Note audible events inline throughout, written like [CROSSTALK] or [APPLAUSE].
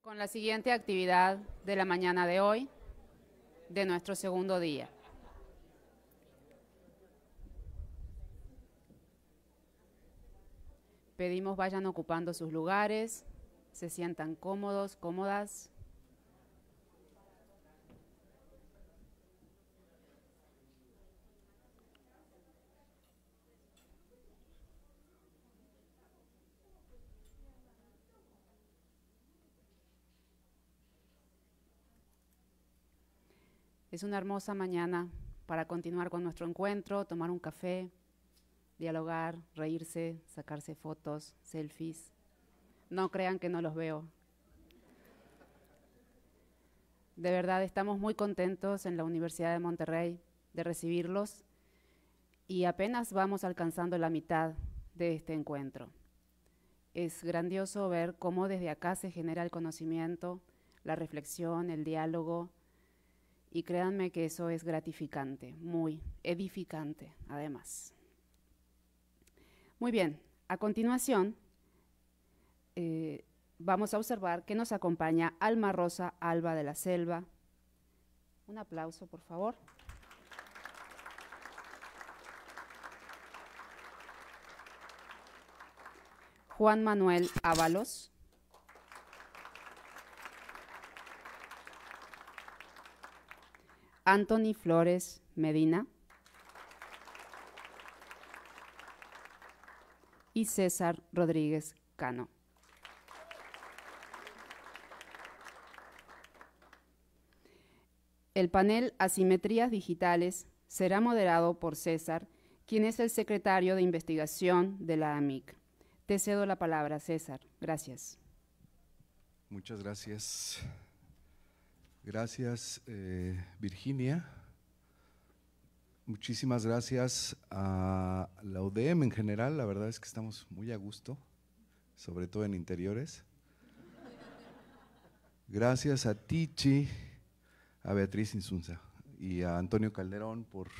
Con la siguiente actividad de la mañana de hoy, de nuestro segundo día. Pedimos vayan ocupando sus lugares, se sientan cómodos, cómodas. Es una hermosa mañana para continuar con nuestro encuentro, tomar un café, dialogar, reírse, sacarse fotos, selfies. No crean que no los veo. De verdad estamos muy contentos en la Universidad de Monterrey de recibirlos y apenas vamos alcanzando la mitad de este encuentro. Es grandioso ver cómo desde acá se genera el conocimiento, la reflexión, el diálogo, y créanme que eso es gratificante, muy edificante además. Muy bien, a continuación eh, vamos a observar que nos acompaña Alma Rosa Alba de la Selva. Un aplauso, por favor. Juan Manuel Ábalos. Anthony Flores Medina y César Rodríguez Cano. El panel Asimetrías Digitales será moderado por César, quien es el secretario de investigación de la AMIC. Te cedo la palabra, César. Gracias. Muchas gracias. Gracias, eh, Virginia. Muchísimas gracias a la UDEM en general. La verdad es que estamos muy a gusto, sobre todo en interiores. Gracias a Tichi, a Beatriz Insunza y a Antonio Calderón por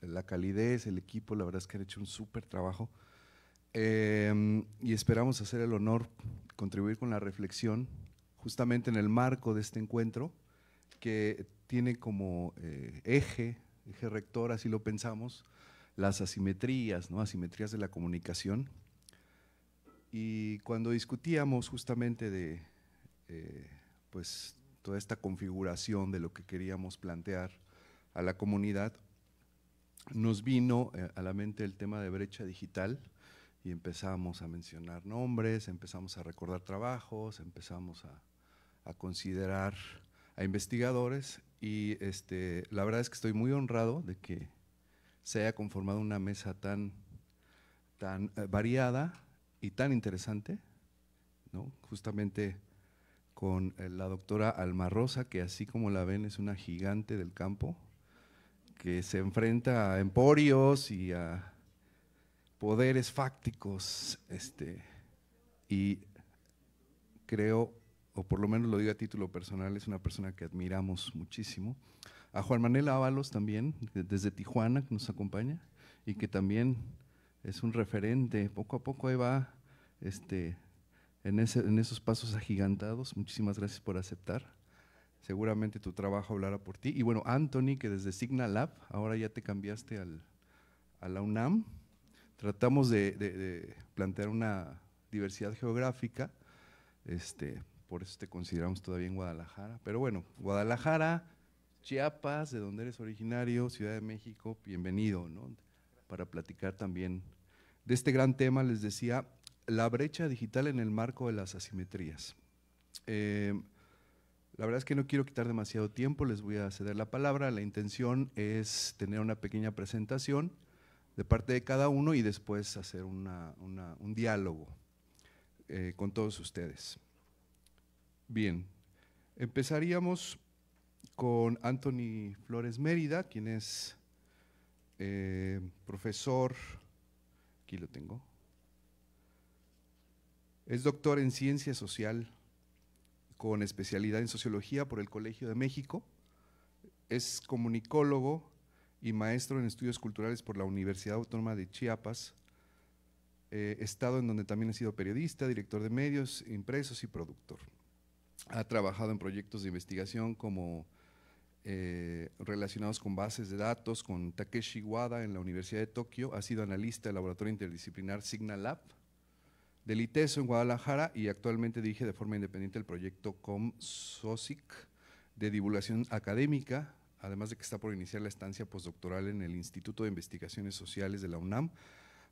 la calidez, el equipo. La verdad es que han hecho un súper trabajo. Em, y esperamos hacer el honor, contribuir con la reflexión, justamente en el marco de este encuentro que tiene como eh, eje, eje rector, así lo pensamos, las asimetrías, ¿no? asimetrías de la comunicación. Y cuando discutíamos justamente de eh, pues, toda esta configuración de lo que queríamos plantear a la comunidad, nos vino eh, a la mente el tema de brecha digital y empezamos a mencionar nombres, empezamos a recordar trabajos, empezamos a, a considerar a investigadores y este, la verdad es que estoy muy honrado de que se haya conformado una mesa tan, tan eh, variada y tan interesante, justamente con eh, la doctora Alma Rosa, que así como la ven es una gigante del campo, que se enfrenta a emporios y a poderes fácticos, este, y creo o por lo menos lo digo a título personal, es una persona que admiramos muchísimo. A Juan Manuel Ábalos también, desde Tijuana, que nos acompaña y que también es un referente. Poco a poco ahí va este, en, ese, en esos pasos agigantados. Muchísimas gracias por aceptar. Seguramente tu trabajo hablará por ti. Y bueno, Anthony, que desde Signal Lab, ahora ya te cambiaste al, a la UNAM. Tratamos de, de plantear una diversidad geográfica. Este, por eso te consideramos todavía en Guadalajara. Pero bueno, Guadalajara, Chiapas, de donde eres originario, Ciudad de México, bienvenido, ¿no? Para platicar también de este gran tema, les decía, la brecha digital en el marco de las asimetrías. Eh, la verdad es que no quiero quitar demasiado tiempo, les voy a ceder la palabra. La intención es tener una pequeña presentación de parte de cada uno y después hacer un diálogo eh, con todos ustedes. Bien, empezaríamos con Anthony Flores Mérida, quien es eh, profesor, aquí lo tengo, es doctor en ciencia social con especialidad en sociología por el Colegio de México, es comunicólogo y maestro en estudios culturales por la Universidad Autónoma de Chiapas, eh, estado en donde también ha sido periodista, director de medios, impresos y productor ha trabajado en proyectos de investigación como eh, relacionados con bases de datos, con Takeshi Wada en la Universidad de Tokio, ha sido analista del laboratorio interdisciplinar Signal Lab del ITESO en Guadalajara y actualmente dirige de forma independiente el proyecto ComSocic de divulgación académica, además de que está por iniciar la estancia postdoctoral en el Instituto de Investigaciones Sociales de la UNAM,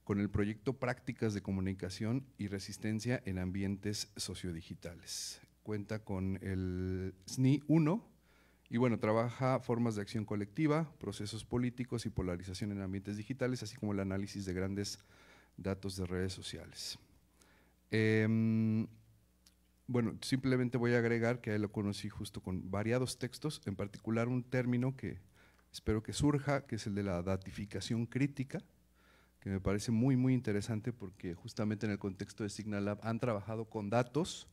con el proyecto Prácticas de Comunicación y Resistencia en Ambientes Sociodigitales cuenta con el SNI 1 y bueno, trabaja formas de acción colectiva, procesos políticos y polarización en ambientes digitales, así como el análisis de grandes datos de redes sociales. Em, bueno, simplemente voy a agregar que ahí lo conocí justo con variados textos, en particular un término que espero que surja, que es el de la datificación crítica, que me parece muy, muy interesante porque justamente en el contexto de Signal Lab han trabajado con datos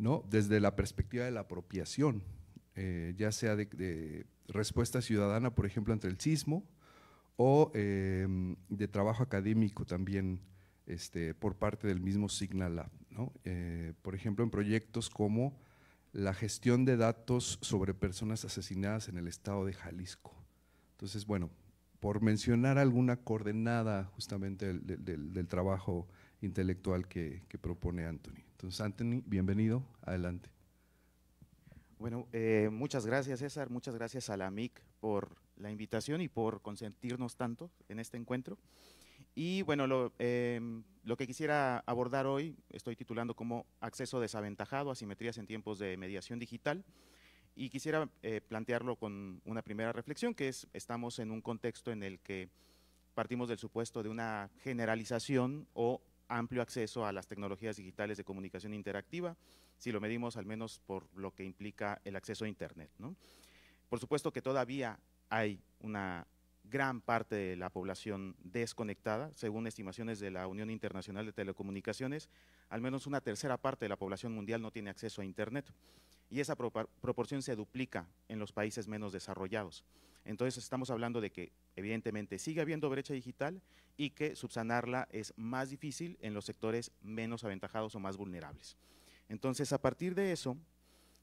¿no? desde la perspectiva de la apropiación, eh, ya sea de, respuesta ciudadana, por ejemplo, ante el sismo, o em, de trabajo académico también este, por parte del mismo Signal Lab. Eh, por ejemplo, en proyectos como la gestión de datos sobre personas asesinadas en el estado de Jalisco. Entonces, bueno, por mencionar alguna coordenada justamente del, trabajo intelectual que, que propone Anthony. Entonces, Anthony, bienvenido, adelante. Bueno, eh, muchas gracias César, muchas gracias a la MIC por la invitación y por consentirnos tanto en este encuentro. Y bueno, em, lo, que quisiera abordar hoy, estoy titulando como Acceso desaventajado, asimetrías en tiempos de mediación digital, y quisiera eh, plantearlo con una primera reflexión, que es, estamos en un contexto en el que partimos del supuesto de una generalización o amplio acceso a las tecnologías digitales de comunicación interactiva, si lo medimos al menos por lo que implica el acceso a Internet. Por supuesto que todavía hay una gran parte de la población desconectada, según estimaciones de la Unión Internacional de Telecomunicaciones, al menos una tercera parte de la población mundial no tiene acceso a Internet y esa proporción se duplica en los países menos desarrollados. Entonces estamos hablando de que evidentemente sigue habiendo brecha digital y que subsanarla es más difícil en los sectores menos aventajados o más vulnerables. Entonces, a partir de eso,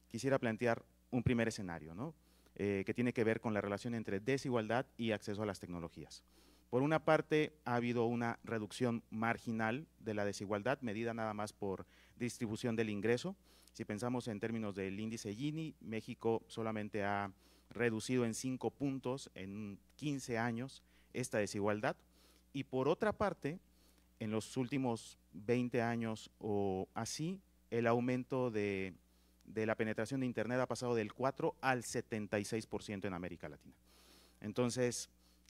quisiera plantear un primer escenario, ¿no? Eh, que tiene que ver con la relación entre desigualdad y acceso a las tecnologías. Por una parte, ha habido una reducción marginal de la desigualdad, medida nada más por distribución del ingreso. Si pensamos en términos del índice Gini, México solamente ha reducido en cinco puntos en 15 años esta desigualdad. Y por otra parte, en los últimos 20 años o así, el aumento de, la penetración de Internet ha pasado del 4 al 76% en América Latina. Entonces,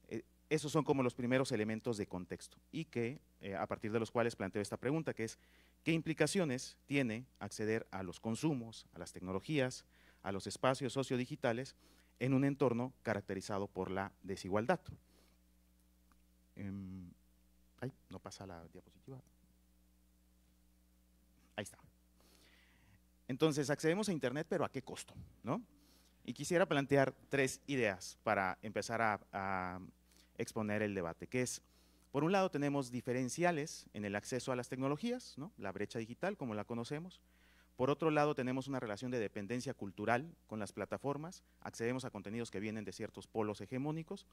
eh, esos son como los primeros elementos de contexto y que eh, a partir de los cuales planteo esta pregunta, que es, ¿qué implicaciones tiene acceder a los consumos, a las tecnologías, a los espacios sociodigitales en un entorno caracterizado por la desigualdad. Eh, ay, no pasa la diapositiva. Ahí está. Entonces, accedemos a Internet, pero ¿a qué costo? ¿no? Y quisiera plantear tres ideas para empezar a, a exponer el debate, que es, por un lado tenemos diferenciales en el acceso a las tecnologías, ¿no? la brecha digital como la conocemos, por otro lado, tenemos una relación de dependencia cultural con las plataformas, accedemos a contenidos que vienen de ciertos polos hegemónicos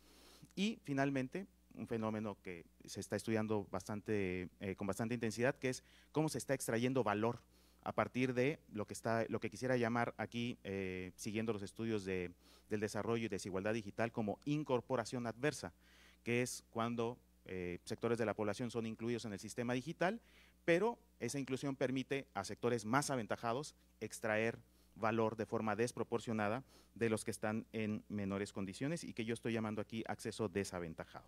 y finalmente un fenómeno que se está estudiando bastante, eh, con bastante intensidad, que es cómo se está extrayendo valor a partir de lo que, está, lo que quisiera llamar aquí, eh, siguiendo los estudios del desarrollo y desigualdad digital, como incorporación adversa, que es cuando eh, sectores de la población son incluidos en el sistema digital pero esa inclusión permite a sectores más aventajados extraer valor de forma desproporcionada de los que están en menores condiciones y que yo estoy llamando aquí acceso desaventajado.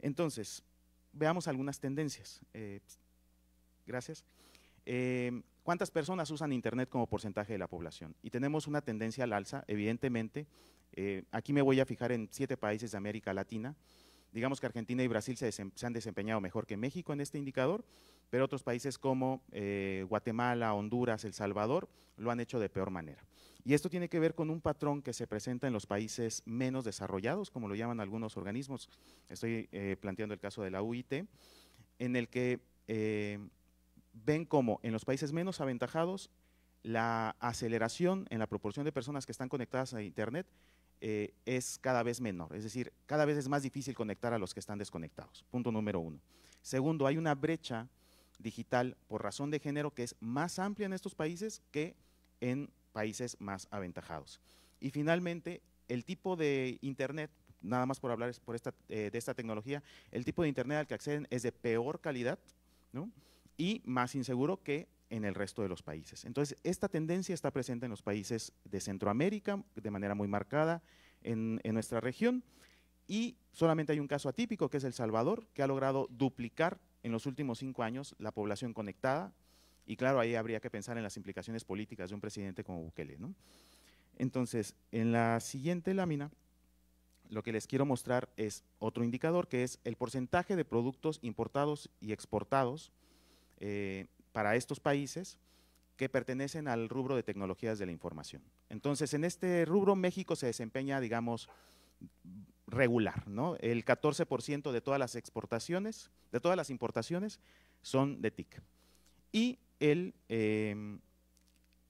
Entonces, veamos algunas tendencias. Eh, gracias. Eh, ¿Cuántas personas usan Internet como porcentaje de la población? Y tenemos una tendencia al alza, evidentemente. Eh, aquí me voy a fijar en siete países de América Latina. Digamos que Argentina y Brasil se han desempeñado mejor que México en este indicador, pero otros países como eh, Guatemala, Honduras, El Salvador lo han hecho de peor manera. Y esto tiene que ver con un patrón que se presenta en los países menos desarrollados, como lo llaman algunos organismos. Estoy eh, planteando el caso de la UIT, en el que eh, ven como en los países menos aventajados la aceleración en la proporción de personas que están conectadas a Internet es cada vez menor, es decir, cada vez es más difícil conectar a los que están desconectados, punto número uno. Segundo, hay una brecha digital por razón de género que es más amplia en estos países que en países más aventajados. Y finalmente, el tipo de Internet, nada más por hablar por esta, eh, de esta tecnología, el tipo de Internet al que acceden es de peor calidad y más inseguro que en el resto de los países. Entonces, esta tendencia está presente en los países de Centroamérica de manera muy marcada en, en nuestra región y solamente hay un caso atípico que es El Salvador, que ha logrado duplicar en los últimos cinco años la población conectada, y claro, ahí habría que pensar en las implicaciones políticas de un presidente como Bukele. ¿no? Entonces, en la siguiente lámina, lo que les quiero mostrar es otro indicador, que es el porcentaje de productos importados y exportados eh, para estos países que pertenecen al rubro de tecnologías de la información. Entonces, en este rubro México se desempeña, digamos, regular, ¿no? El 14% de todas las exportaciones, de todas las importaciones son de TIC. Y el, em,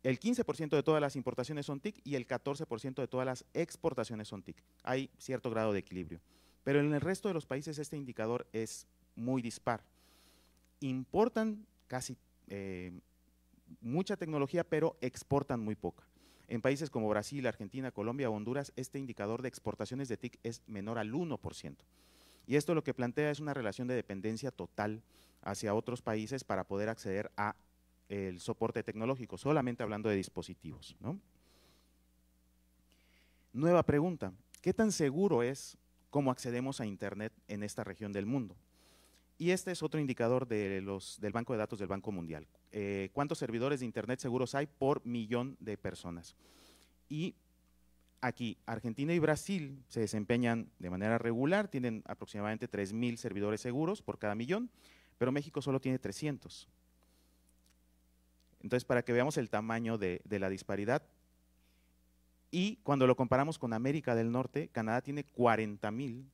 el 15% de todas las importaciones son TIC y el 14% de todas las exportaciones son TIC. Hay cierto grado de equilibrio. Pero en el resto de los países este indicador es muy dispar. Importan casi eh, mucha tecnología, pero exportan muy poca. En países como Brasil, Argentina, Colombia o Honduras, este indicador de exportaciones de TIC es menor al 1%. Y esto lo que plantea es una relación de dependencia total hacia otros países para poder acceder a el soporte tecnológico, solamente hablando de dispositivos. Nueva pregunta, ¿qué tan seguro es cómo accedemos a Internet en esta región del mundo? Y este es otro indicador del banco de datos del Banco Mundial. Eh, ¿Cuántos servidores de Internet seguros hay por millón de personas? Y aquí, Argentina y Brasil se desempeñan de manera regular, tienen aproximadamente 3.000 servidores seguros por cada millón, pero México solo tiene 300. Entonces, para que veamos el tamaño de, de la disparidad, y cuando lo comparamos con América del Norte, Canadá tiene 40.000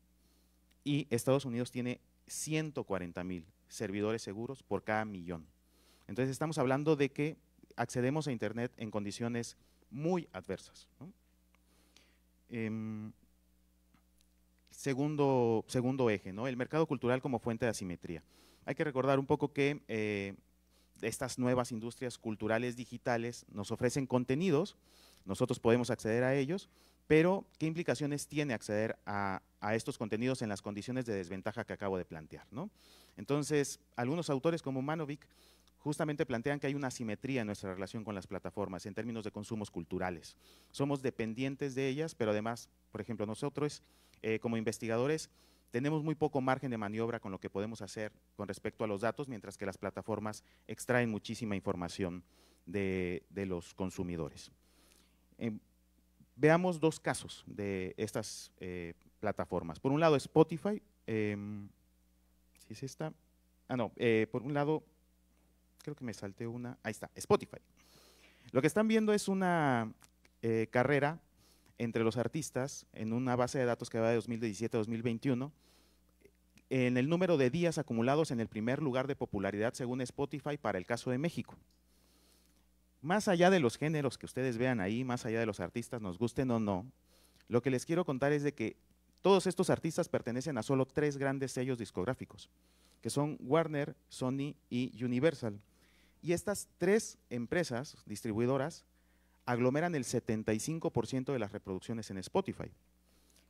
y Estados Unidos tiene 140 mil servidores seguros por cada millón. Entonces estamos hablando de que accedemos a Internet en condiciones muy adversas. Em, segundo, segundo eje, el mercado cultural como fuente de asimetría. Hay que recordar un poco que eh, estas nuevas industrias culturales digitales nos ofrecen contenidos, nosotros podemos acceder a ellos, pero, ¿qué implicaciones tiene acceder a, estos contenidos en las condiciones de desventaja que acabo de plantear? ¿no? Entonces, algunos autores como Manovic justamente plantean que hay una asimetría en nuestra relación con las plataformas en términos de consumos culturales. Somos dependientes de ellas, pero además, por ejemplo, nosotros eh, como investigadores tenemos muy poco margen de maniobra con lo que podemos hacer con respecto a los datos, mientras que las plataformas extraen muchísima información de, los consumidores. Eh, Veamos dos casos de estas eh, plataformas. Por un lado, Spotify. Em, si es esta. Ah, no. Eh, por un lado, creo que me salté una. Ahí está, Spotify. Lo que están viendo es una eh, carrera entre los artistas en una base de datos que va de 2017 a 2021 en el número de días acumulados en el primer lugar de popularidad según Spotify para el caso de México más allá de los géneros que ustedes vean ahí, más allá de los artistas, nos gusten o no, lo que les quiero contar es de que todos estos artistas pertenecen a solo tres grandes sellos discográficos, que son Warner, Sony y Universal. Y estas tres empresas distribuidoras aglomeran el 75% de las reproducciones en Spotify.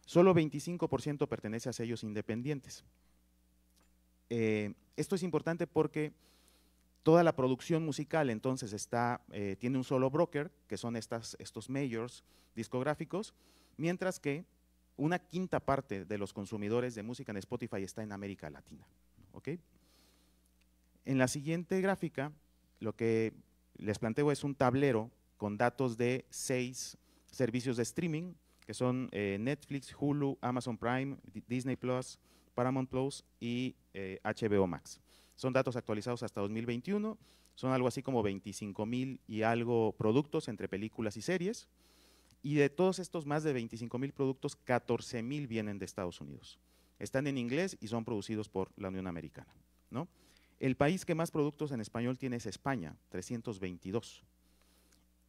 Solo 25% pertenece a sellos independientes. Eh, esto es importante porque Toda la producción musical entonces está, eh, tiene un solo broker, que son estas, estos majors discográficos, mientras que una quinta parte de los consumidores de música en Spotify está en América Latina. En la siguiente gráfica, lo que les planteo es un tablero con datos de seis servicios de streaming, que son eh, Netflix, Hulu, Amazon Prime, Disney Plus, Paramount Plus y HBO eh, Max. Son datos actualizados hasta 2021, son algo así como 25 mil y algo productos entre películas y series. Y de todos estos más de 25 mil productos, 14 mil vienen de Estados Unidos. Están en inglés y son producidos por la Unión Americana. ¿no? El país que más productos en español tiene es España, 322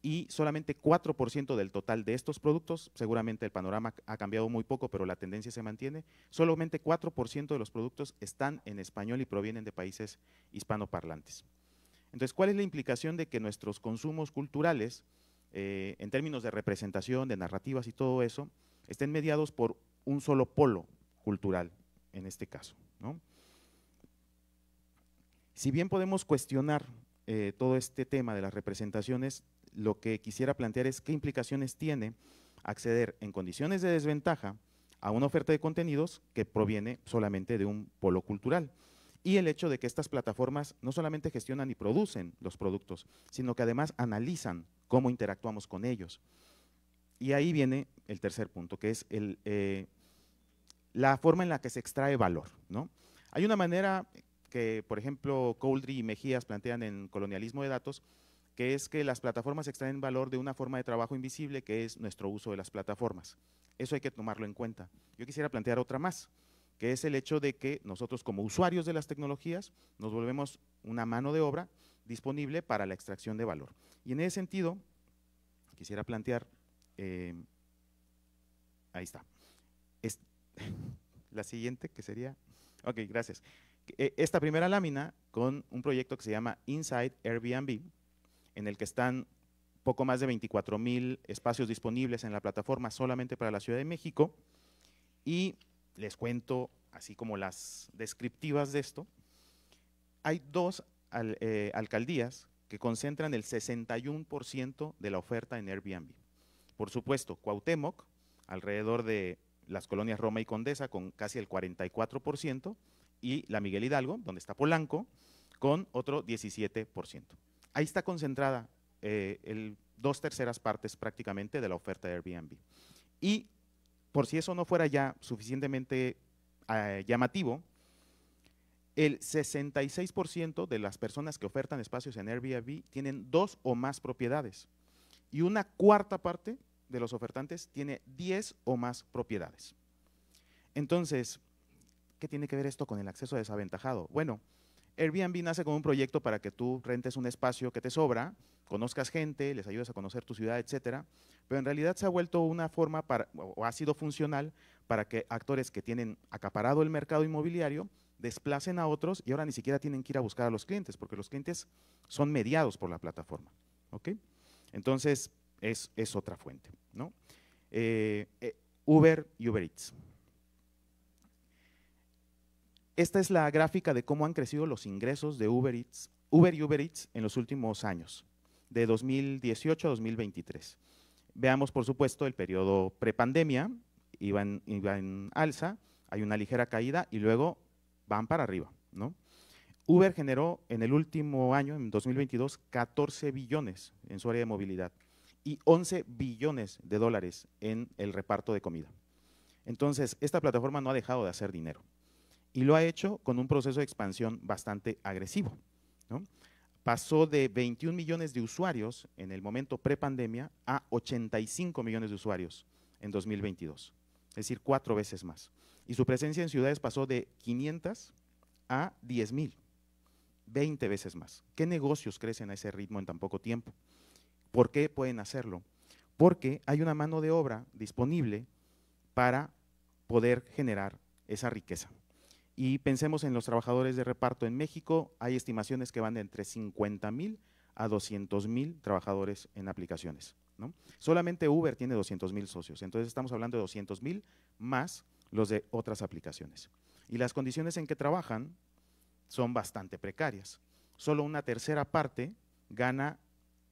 y solamente 4% del total de estos productos, seguramente el panorama ha cambiado muy poco, pero la tendencia se mantiene, solamente 4% de los productos están en español y provienen de países hispanoparlantes. Entonces, ¿cuál es la implicación de que nuestros consumos culturales, eh, en términos de representación, de narrativas y todo eso, estén mediados por un solo polo cultural, en este caso? Si bien podemos cuestionar eh, todo este tema de las representaciones, lo que quisiera plantear es qué implicaciones tiene acceder en condiciones de desventaja a una oferta de contenidos que proviene solamente de un polo cultural. Y el hecho de que estas plataformas no solamente gestionan y producen los productos, sino que además analizan cómo interactuamos con ellos. Y ahí viene el tercer punto, que es eh, la forma en la que se extrae valor. Hay una manera que, por ejemplo, Coldry y Mejías plantean en Colonialismo de Datos, que es que las plataformas extraen valor de una forma de trabajo invisible, que es nuestro uso de las plataformas. Eso hay que tomarlo en cuenta. Yo quisiera plantear otra más, que es el hecho de que nosotros como usuarios de las tecnologías nos volvemos una mano de obra disponible para la extracción de valor. Y en ese sentido, quisiera plantear, eh, ahí está, es, [LAUGHS] la siguiente que sería, ok, gracias. E, esta primera lámina con un proyecto que se llama Inside Airbnb, en el que están poco más de 24 mil espacios disponibles en la plataforma solamente para la Ciudad de México. Y les cuento, así como las descriptivas de esto, hay dos eh, alcaldías que concentran el 61% de la oferta en Airbnb. Por supuesto, Cuauhtémoc, alrededor de las colonias Roma y Condesa, con casi el 44%, y la Miguel Hidalgo, donde está Polanco, con otro 17% ahí está concentrada eh, dos terceras partes prácticamente de la oferta de Airbnb. Y por si eso no fuera ya suficientemente eh, llamativo, el 66% de las personas que ofertan espacios en Airbnb tienen dos o más propiedades y una cuarta parte de los ofertantes tiene diez o más propiedades. Entonces, ¿qué tiene que ver esto con el acceso desaventajado? Bueno, Airbnb nace como un proyecto para que tú rentes un espacio que te sobra, conozcas gente, les ayudes a conocer tu ciudad, etcétera. Pero en realidad se ha vuelto una forma o ha sido funcional para que actores que tienen acaparado el mercado inmobiliario desplacen a otros y ahora ni siquiera tienen que ir a buscar a los clientes, porque los clientes son mediados por la plataforma. ¿ok? Entonces, es, otra fuente. ¿no? Eh, eh, Uber y Uber Eats. Esta es la gráfica de cómo han crecido los ingresos de Uber, Eats, Uber y Uber Eats en los últimos años, de 2018 a 2023. Veamos, por supuesto, el periodo prepandemia, iba en, alza, hay una ligera caída y luego van para arriba. ¿no? Uber generó en el último año, en 2022, 14 billones en su área de movilidad y 11 billones de dólares en el reparto de comida. Entonces, esta plataforma no ha dejado de hacer dinero y lo ha hecho con un proceso de expansión bastante agresivo. Pasó de 21 millones de usuarios en el momento prepandemia a 85 millones de usuarios en 2022, es decir, cuatro veces más. Y su presencia en ciudades pasó de 500 a 10 mil, 20 veces más. ¿Qué negocios crecen a ese ritmo en tan poco tiempo? ¿Por qué pueden hacerlo? Porque hay una mano de obra disponible para poder generar esa riqueza. Y pensemos en los trabajadores de reparto en México, hay estimaciones que van de entre 50.000 mil a 200.000 mil trabajadores en aplicaciones. Solamente Uber tiene 200.000 mil socios, entonces estamos hablando de 200.000 mil más los de otras aplicaciones. Y las condiciones en que trabajan son bastante precarias. Solo una tercera parte gana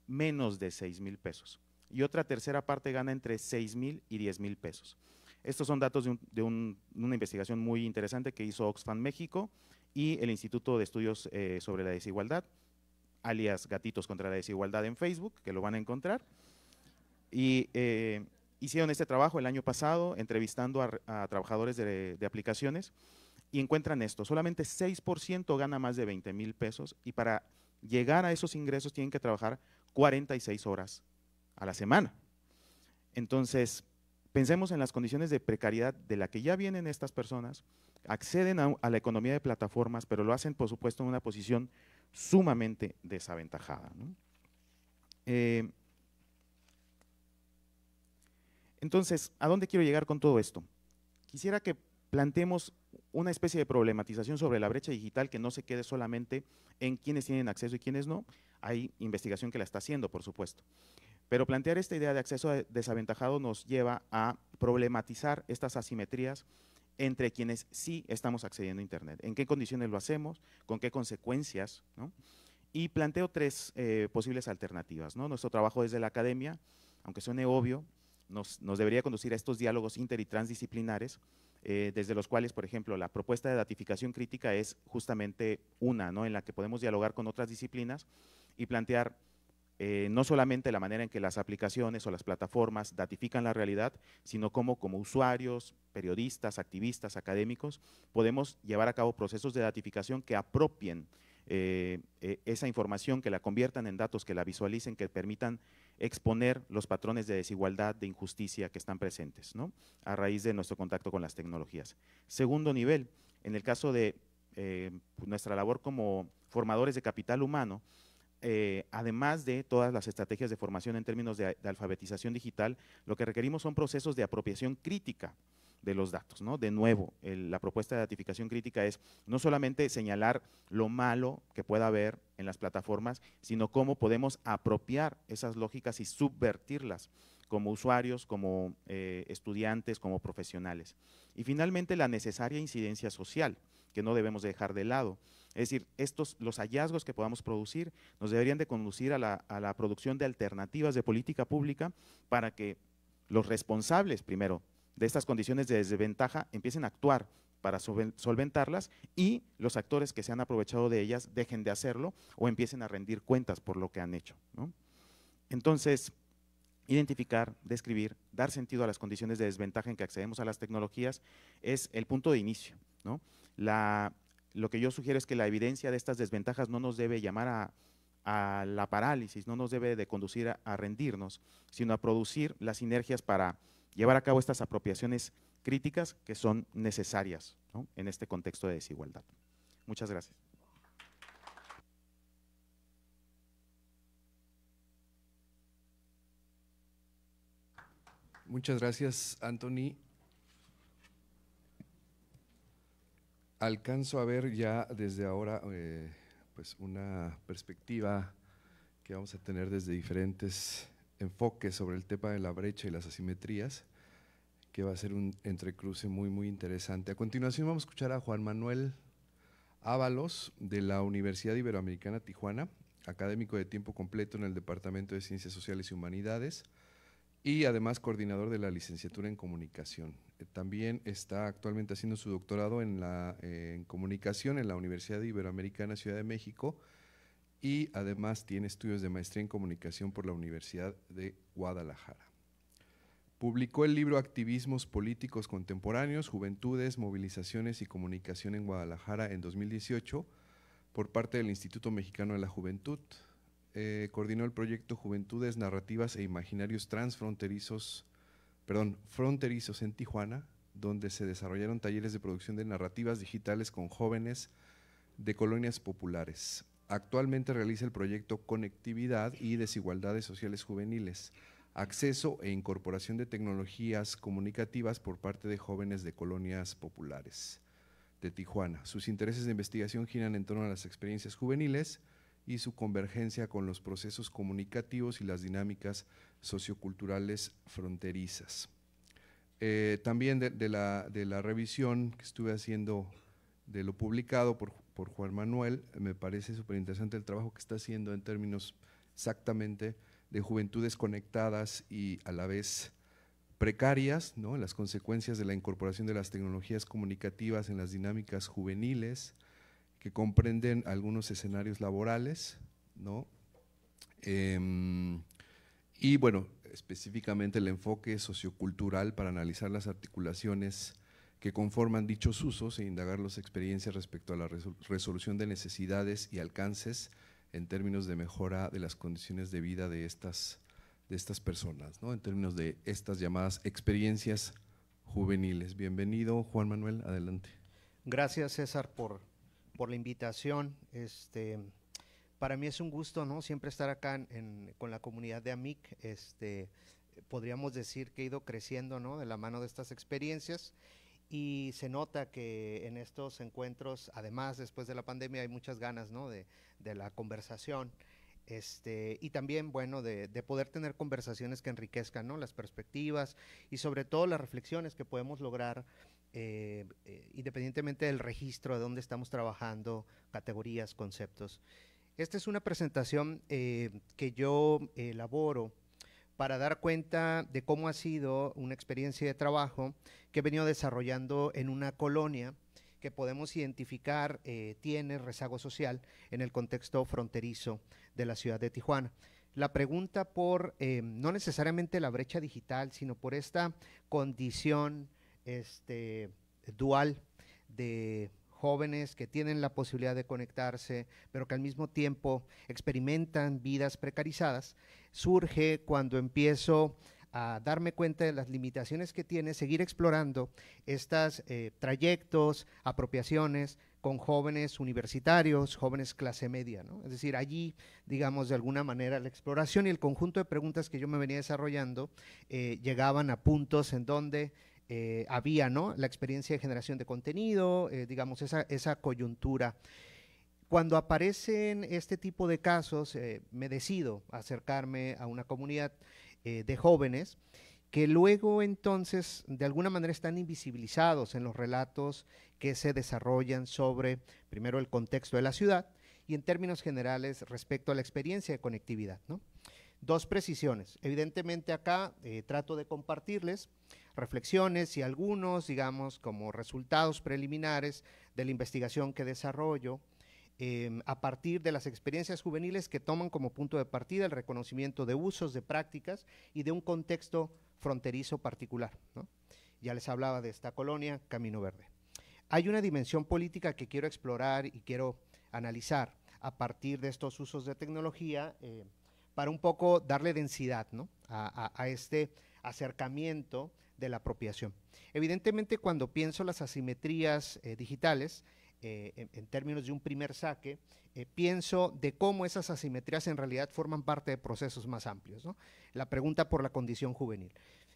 menos de 6 mil pesos y otra tercera parte gana entre 6 mil y 10 mil pesos. Estos son datos de, una investigación muy interesante que hizo Oxfam México y el Instituto de Estudios eh, sobre la Desigualdad, alias Gatitos contra la Desigualdad en Facebook, que lo van a encontrar. Y eh, hicieron este trabajo el año pasado entrevistando a, trabajadores de, de, aplicaciones y encuentran esto, solamente 6% gana más de 20 mil pesos y para llegar a esos ingresos tienen que trabajar 46 horas a la semana. Entonces, Pensemos en las condiciones de precariedad de la que ya vienen estas personas, acceden a, la economía de plataformas, pero lo hacen, por supuesto, en una posición sumamente desaventajada. Eh, entonces, ¿a dónde quiero llegar con todo esto? Quisiera que planteemos una especie de problematización sobre la brecha digital que no se quede solamente en quienes tienen acceso y quienes no. Hay investigación que la está haciendo, por supuesto. Pero plantear esta idea de acceso desaventajado nos lleva a problematizar estas asimetrías entre quienes sí estamos accediendo a Internet, en qué condiciones lo hacemos, con qué consecuencias, Y planteo tres eh, posibles alternativas, ¿no? Nuestro trabajo desde la academia, aunque suene obvio, nos, debería conducir a estos diálogos inter y transdisciplinares, eh, desde los cuales, por ejemplo, la propuesta de datificación crítica es justamente una, ¿no? En la que podemos dialogar con otras disciplinas y plantear eh, no solamente la manera en que las aplicaciones o las plataformas datifican la realidad, sino cómo como usuarios, periodistas, activistas, académicos, podemos llevar a cabo procesos de datificación que apropien eh, eh, esa información, que la conviertan en datos, que la visualicen, que permitan exponer los patrones de desigualdad, de injusticia que están presentes, ¿no? a raíz de nuestro contacto con las tecnologías. Segundo nivel, en el caso de nuestra labor como formadores de capital humano, eh, además de todas las estrategias de formación en términos de, alfabetización digital, lo que requerimos son procesos de apropiación crítica de los datos. De nuevo, la propuesta de datificación crítica es no solamente señalar lo malo que pueda haber en las plataformas, sino cómo podemos apropiar esas lógicas y subvertirlas como usuarios, como eh, estudiantes, como profesionales. Y finalmente, la necesaria incidencia social, que no debemos dejar de lado. Es decir, estos, los hallazgos que podamos producir nos deberían de conducir a la, producción de alternativas de política pública para que los responsables, primero, de estas condiciones de desventaja empiecen a actuar para solventarlas y los actores que se han aprovechado de ellas dejen de hacerlo o empiecen a rendir cuentas por lo que han hecho. Entonces, identificar, describir, dar sentido a las condiciones de desventaja en que accedemos a las tecnologías es el punto de inicio. ¿no? La, lo que yo sugiero es que la evidencia de estas desventajas no nos debe llamar a, la parálisis, no nos debe de conducir a, rendirnos, sino a producir las sinergias para llevar a cabo estas apropiaciones críticas que son necesarias en este contexto de desigualdad. Muchas gracias. Muchas gracias, Anthony. alcanzo a ver ya desde ahora eh, pues una perspectiva que vamos a tener desde diferentes enfoques sobre el tema de la brecha y las asimetrías, que va a ser un entrecruce muy, muy interesante. A continuación vamos a escuchar a Juan Manuel Ábalos de la Universidad Iberoamericana Tijuana, académico de tiempo completo en el Departamento de Ciencias Sociales y Humanidades, y además coordinador de la licenciatura en comunicación. Eh, también está actualmente haciendo su doctorado en, la, eh, comunicación en la Universidad Iberoamericana Ciudad de México y además tiene estudios de maestría en comunicación por la Universidad de Guadalajara. Publicó el libro Activismos Políticos Contemporáneos, Juventudes, Movilizaciones y Comunicación en Guadalajara en 2018 por parte del Instituto Mexicano de la Juventud. Eh, coordinó el proyecto Juventudes Narrativas e Imaginarios Transfronterizos, perdón, fronterizos en Tijuana, donde se desarrollaron talleres de producción de narrativas digitales con jóvenes de colonias populares. Actualmente realiza el proyecto Conectividad y Desigualdades Sociales Juveniles, acceso e incorporación de tecnologías comunicativas por parte de jóvenes de colonias populares de Tijuana. Sus intereses de investigación giran en torno a las experiencias juveniles, y su convergencia con los procesos comunicativos y las dinámicas socioculturales fronterizas. Eh, también de, la, revisión que estuve haciendo de lo publicado por, Juan Manuel, me parece súper interesante el trabajo que está haciendo en términos exactamente de juventudes conectadas y a la vez precarias, ¿no? las consecuencias de la incorporación de las tecnologías comunicativas en las dinámicas juveniles, que comprenden algunos escenarios laborales, ¿no? Em, y bueno, específicamente el enfoque sociocultural para analizar las articulaciones que conforman dichos usos e indagar las experiencias respecto a la resolución de necesidades y alcances en términos de mejora de las condiciones de vida de estas, de estas personas, ¿no? en términos de estas llamadas experiencias juveniles. Bienvenido, Juan Manuel, adelante. Gracias, César, por por la invitación. Este, para mí es un gusto, ¿no? Siempre estar acá con la comunidad de AMIC. Este, podríamos decir que he ido creciendo, ¿no? De la mano de estas experiencias. Y se nota que en estos encuentros, además, después de la pandemia, hay muchas ganas, ¿no? De, de la conversación. Este, y también, bueno, de, de, poder tener conversaciones que enriquezcan ¿no? las perspectivas y sobre todo las reflexiones que podemos lograr eh, eh, independientemente del registro, de dónde estamos trabajando, categorías, conceptos. Esta es una presentación eh, que yo elaboro para dar cuenta de cómo ha sido una experiencia de trabajo que he venido desarrollando en una colonia que podemos identificar tiene rezago social en el contexto fronterizo de la ciudad de Tijuana la pregunta por no necesariamente la brecha digital, sino por esta condición este, dual de jóvenes que tienen la posibilidad de conectarse, pero que al mismo tiempo experimentan vidas precarizadas, surge cuando empiezo a darme cuenta de las limitaciones que tiene seguir explorando estos eh, trayectos, apropiaciones con jóvenes universitarios, jóvenes clase media. Es decir, allí, digamos, de alguna manera la exploración y el conjunto de preguntas que yo me venía desarrollando eh, llegaban a puntos en donde eh, había, ¿no? La experiencia de generación de contenido, eh, digamos, esa, coyuntura. Cuando aparecen este tipo de casos, eh, me decido acercarme a una comunidad de jóvenes que luego entonces de alguna manera están invisibilizados en los relatos que se desarrollan sobre, primero, el contexto de la ciudad y en términos generales respecto a la experiencia de conectividad. Dos precisiones. Evidentemente acá trato de compartirles reflexiones y algunos, digamos, como resultados preliminares de la investigación que desarrollo. Em, a partir de las experiencias juveniles que toman como punto de partida el reconocimiento de usos, de prácticas y de un contexto fronterizo particular. Ya les hablaba de esta colonia, Camino Verde. Hay una dimensión política que quiero explorar y quiero analizar a partir de estos usos de tecnología eh, para un poco darle densidad a, a este acercamiento de la apropiación. Evidentemente, cuando pienso las asimetrías eh, digitales, eh, en, términos de un primer saque, eh, pienso de cómo esas asimetrías en realidad forman parte de procesos más amplios. La pregunta por la condición juvenil.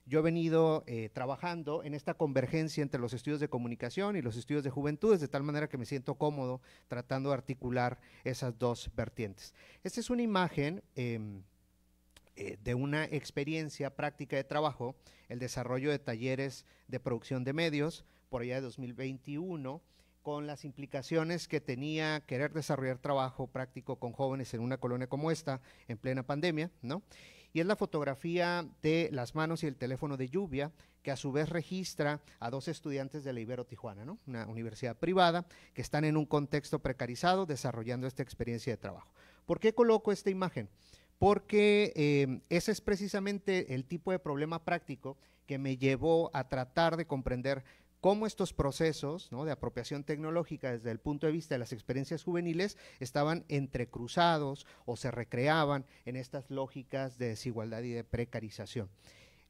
Yo he venido trabajando en esta convergencia entre los estudios de comunicación y los estudios de juventudes, de tal manera que me siento cómodo tratando de articular esas dos vertientes. Esta es una imagen em, eh, de una experiencia práctica de trabajo, el desarrollo de talleres de producción de medios por allá de 2021 con las implicaciones que tenía querer desarrollar trabajo práctico con jóvenes en una colonia como esta, en plena pandemia, Y es la fotografía de las manos y el teléfono de lluvia, que a su vez registra a dos estudiantes de la Ibero Tijuana, Una universidad privada, que están en un contexto precarizado desarrollando esta experiencia de trabajo. ¿Por qué coloco esta imagen? porque eh, ese es precisamente el tipo de problema práctico que me llevó a tratar de comprender cómo estos procesos de apropiación tecnológica desde el punto de vista de las experiencias juveniles estaban entrecruzados o se recreaban en estas lógicas de desigualdad y de precarización.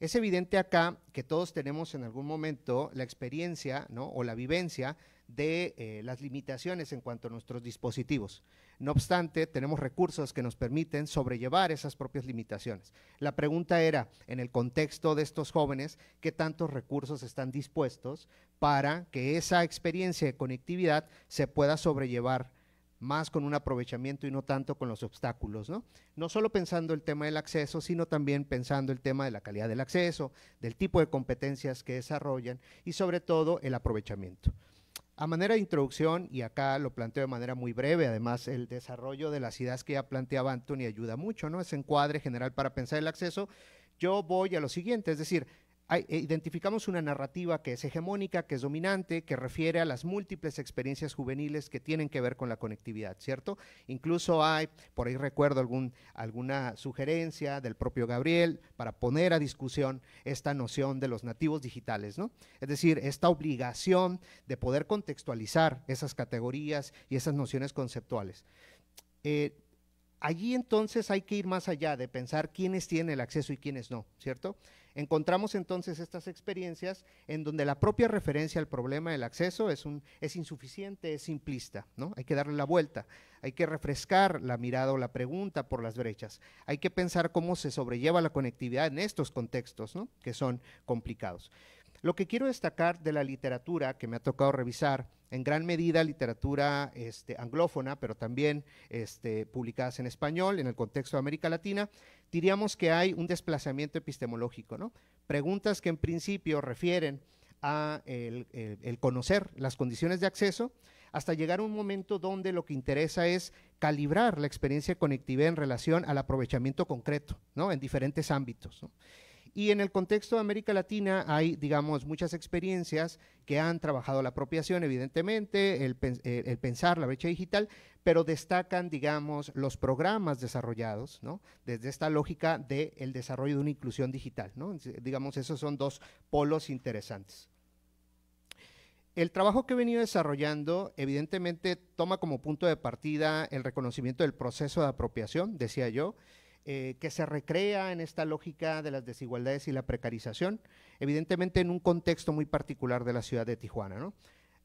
Es evidente acá que todos tenemos en algún momento la experiencia o la vivencia de eh, las limitaciones en cuanto a nuestros dispositivos. No obstante, tenemos recursos que nos permiten sobrellevar esas propias limitaciones. La pregunta era, en el contexto de estos jóvenes, ¿qué tantos recursos están dispuestos para que esa experiencia de conectividad se pueda sobrellevar más con un aprovechamiento y no tanto con los obstáculos, ¿no? No solo pensando el tema del acceso, sino también pensando el tema de la calidad del acceso, del tipo de competencias que desarrollan y sobre todo el aprovechamiento. A manera de introducción, y acá lo planteo de manera muy breve, además el desarrollo de las ideas que ya planteaba Anthony ayuda mucho, ¿no? Ese encuadre general para pensar el acceso, yo voy a lo siguiente, es decir, eh, identificamos una narrativa que es hegemónica, que es dominante, que refiere a las múltiples experiencias juveniles que tienen que ver con la conectividad, ¿cierto? Incluso hay, por ahí recuerdo alguna sugerencia del propio Gabriel para poner a discusión esta noción de los nativos digitales, ¿no? Es decir, esta obligación de poder contextualizar esas categorías y esas nociones conceptuales. Eh, allí entonces hay que ir más allá de pensar quiénes tienen el acceso y quiénes no, ¿cierto? Encontramos entonces estas experiencias en donde la propia referencia al problema del acceso es, insuficiente, es simplista, ¿no? Hay que darle la vuelta, hay que refrescar la mirada o la pregunta por las brechas, hay que pensar cómo se sobrelleva la conectividad en estos contextos, Que son complicados. Lo que quiero destacar de la literatura que me ha tocado revisar, en gran medida literatura este, anglófona, pero también este, publicadas en español en el contexto de América Latina, diríamos que hay un desplazamiento epistemológico, ¿no? Preguntas que en principio refieren a el, conocer las condiciones de acceso, hasta llegar a un momento donde lo que interesa es calibrar la experiencia conectiva en relación al aprovechamiento concreto, ¿no? En diferentes ámbitos. ¿no? Y en el contexto de América Latina hay, digamos, muchas experiencias que han trabajado la apropiación, evidentemente, el, eh, pensar la brecha digital, pero destacan, digamos, los programas desarrollados, ¿no? Desde esta lógica del desarrollo de una inclusión digital, ¿no? Digamos, esos son dos polos interesantes. El trabajo que he venido desarrollando, evidentemente, toma como punto de partida el reconocimiento del proceso de apropiación, decía yo, eh, que se recrea en esta lógica de las desigualdades y la precarización, evidentemente en un contexto muy particular de la ciudad de Tijuana.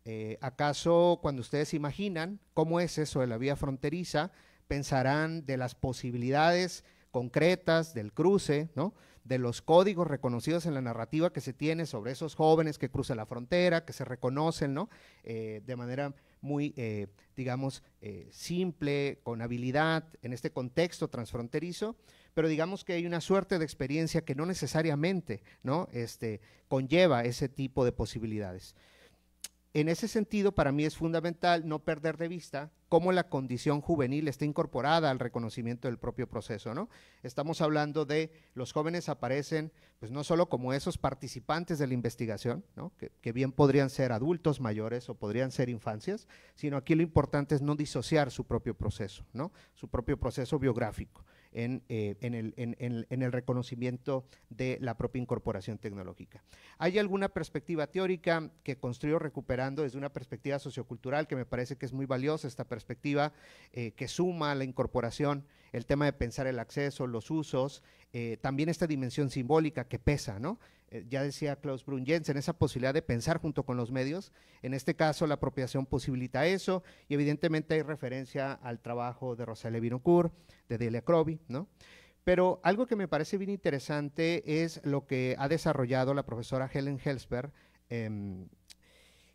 Eh, ¿Acaso cuando ustedes imaginan cómo es eso de la vía fronteriza, pensarán de las posibilidades concretas del cruce, ¿no? de los códigos reconocidos en la narrativa que se tiene sobre esos jóvenes que cruzan la frontera, que se reconocen, eh, de manera muy, eh, digamos, eh, simple, con habilidad, en este contexto transfronterizo, pero digamos que hay una suerte de experiencia que no necesariamente, este, conlleva ese tipo de posibilidades. En ese sentido, para mí es fundamental no perder de vista cómo la condición juvenil está incorporada al reconocimiento del propio proceso, ¿no? Estamos hablando de los jóvenes aparecen, pues no solo como esos participantes de la investigación, que, bien podrían ser adultos mayores o podrían ser infancias, sino aquí lo importante es no disociar su propio proceso, Su propio proceso biográfico. Eh, en, el, reconocimiento de la propia incorporación tecnológica. Hay alguna perspectiva teórica que construyo recuperando desde una perspectiva sociocultural que me parece que es muy valiosa esta perspectiva eh, que suma la incorporación el tema de pensar el acceso, los usos, eh, también esta dimensión simbólica que pesa, ¿no? Eh, ya decía Klaus brun en esa posibilidad de pensar junto con los medios. En este caso, la apropiación posibilita eso y evidentemente hay referencia al trabajo de Rosalie vinocur de Delia Croby, ¿no? Pero algo que me parece bien interesante es lo que ha desarrollado la profesora Helen Helsberg, em,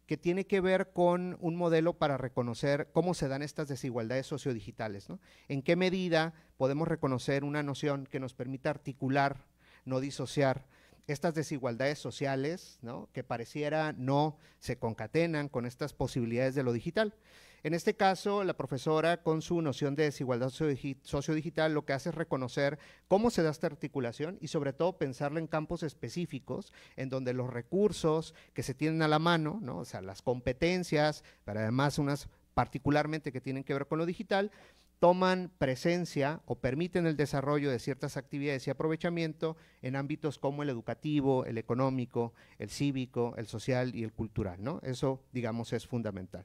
que tiene que ver con un modelo para reconocer cómo se dan estas desigualdades sociodigitales, ¿no? En qué medida podemos reconocer una noción que nos permita articular, no disociar, estas desigualdades sociales, ¿no? que pareciera no se concatenan con estas posibilidades de lo digital. En este caso, la profesora, con su noción de desigualdad sociodigital, lo que hace es reconocer cómo se da esta articulación y sobre todo pensarla en campos específicos, en donde los recursos que se tienen a la mano, o sea, las competencias, pero además unas particularmente que tienen que ver con lo digital, toman presencia o permiten el desarrollo de ciertas actividades y aprovechamiento en ámbitos como el educativo, el económico, el cívico, el social y el cultural. Eso, digamos, es fundamental.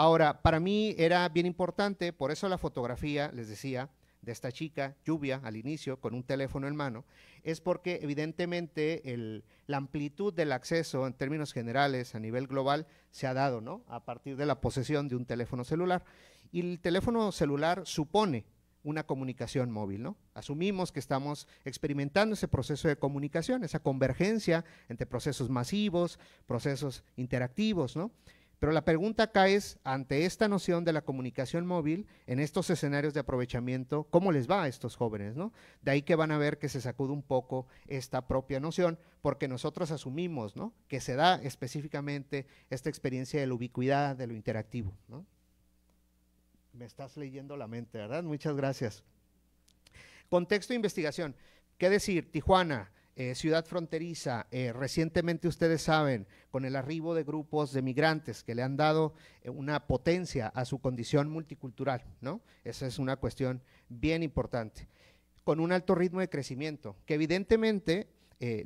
Ahora, para mí era bien importante, por eso la fotografía, les decía, de esta chica, lluvia, al inicio, con un teléfono en mano, es porque evidentemente la amplitud del acceso en términos generales a nivel global se ha dado, ¿no? A partir de la posesión de un teléfono celular. Y el teléfono celular supone una comunicación móvil, ¿no? Asumimos que estamos experimentando ese proceso de comunicación, esa convergencia entre procesos masivos, procesos interactivos, ¿no? Pero la pregunta acá es, ante esta noción de la comunicación móvil, en estos escenarios de aprovechamiento, ¿cómo les va a estos jóvenes? ¿no? De ahí que van a ver que se sacude un poco esta propia noción, porque nosotros asumimos ¿no? que se da específicamente esta experiencia de la ubicuidad, de lo interactivo. Me estás leyendo la mente, ¿verdad? Muchas gracias. Contexto de investigación. ¿Qué decir? Tijuana, eh, ciudad fronteriza, eh, recientemente ustedes saben, con el arribo de grupos de migrantes que le han dado eh, una potencia a su condición multicultural, ¿no? Esa es una cuestión bien importante. Con un alto ritmo de crecimiento, que evidentemente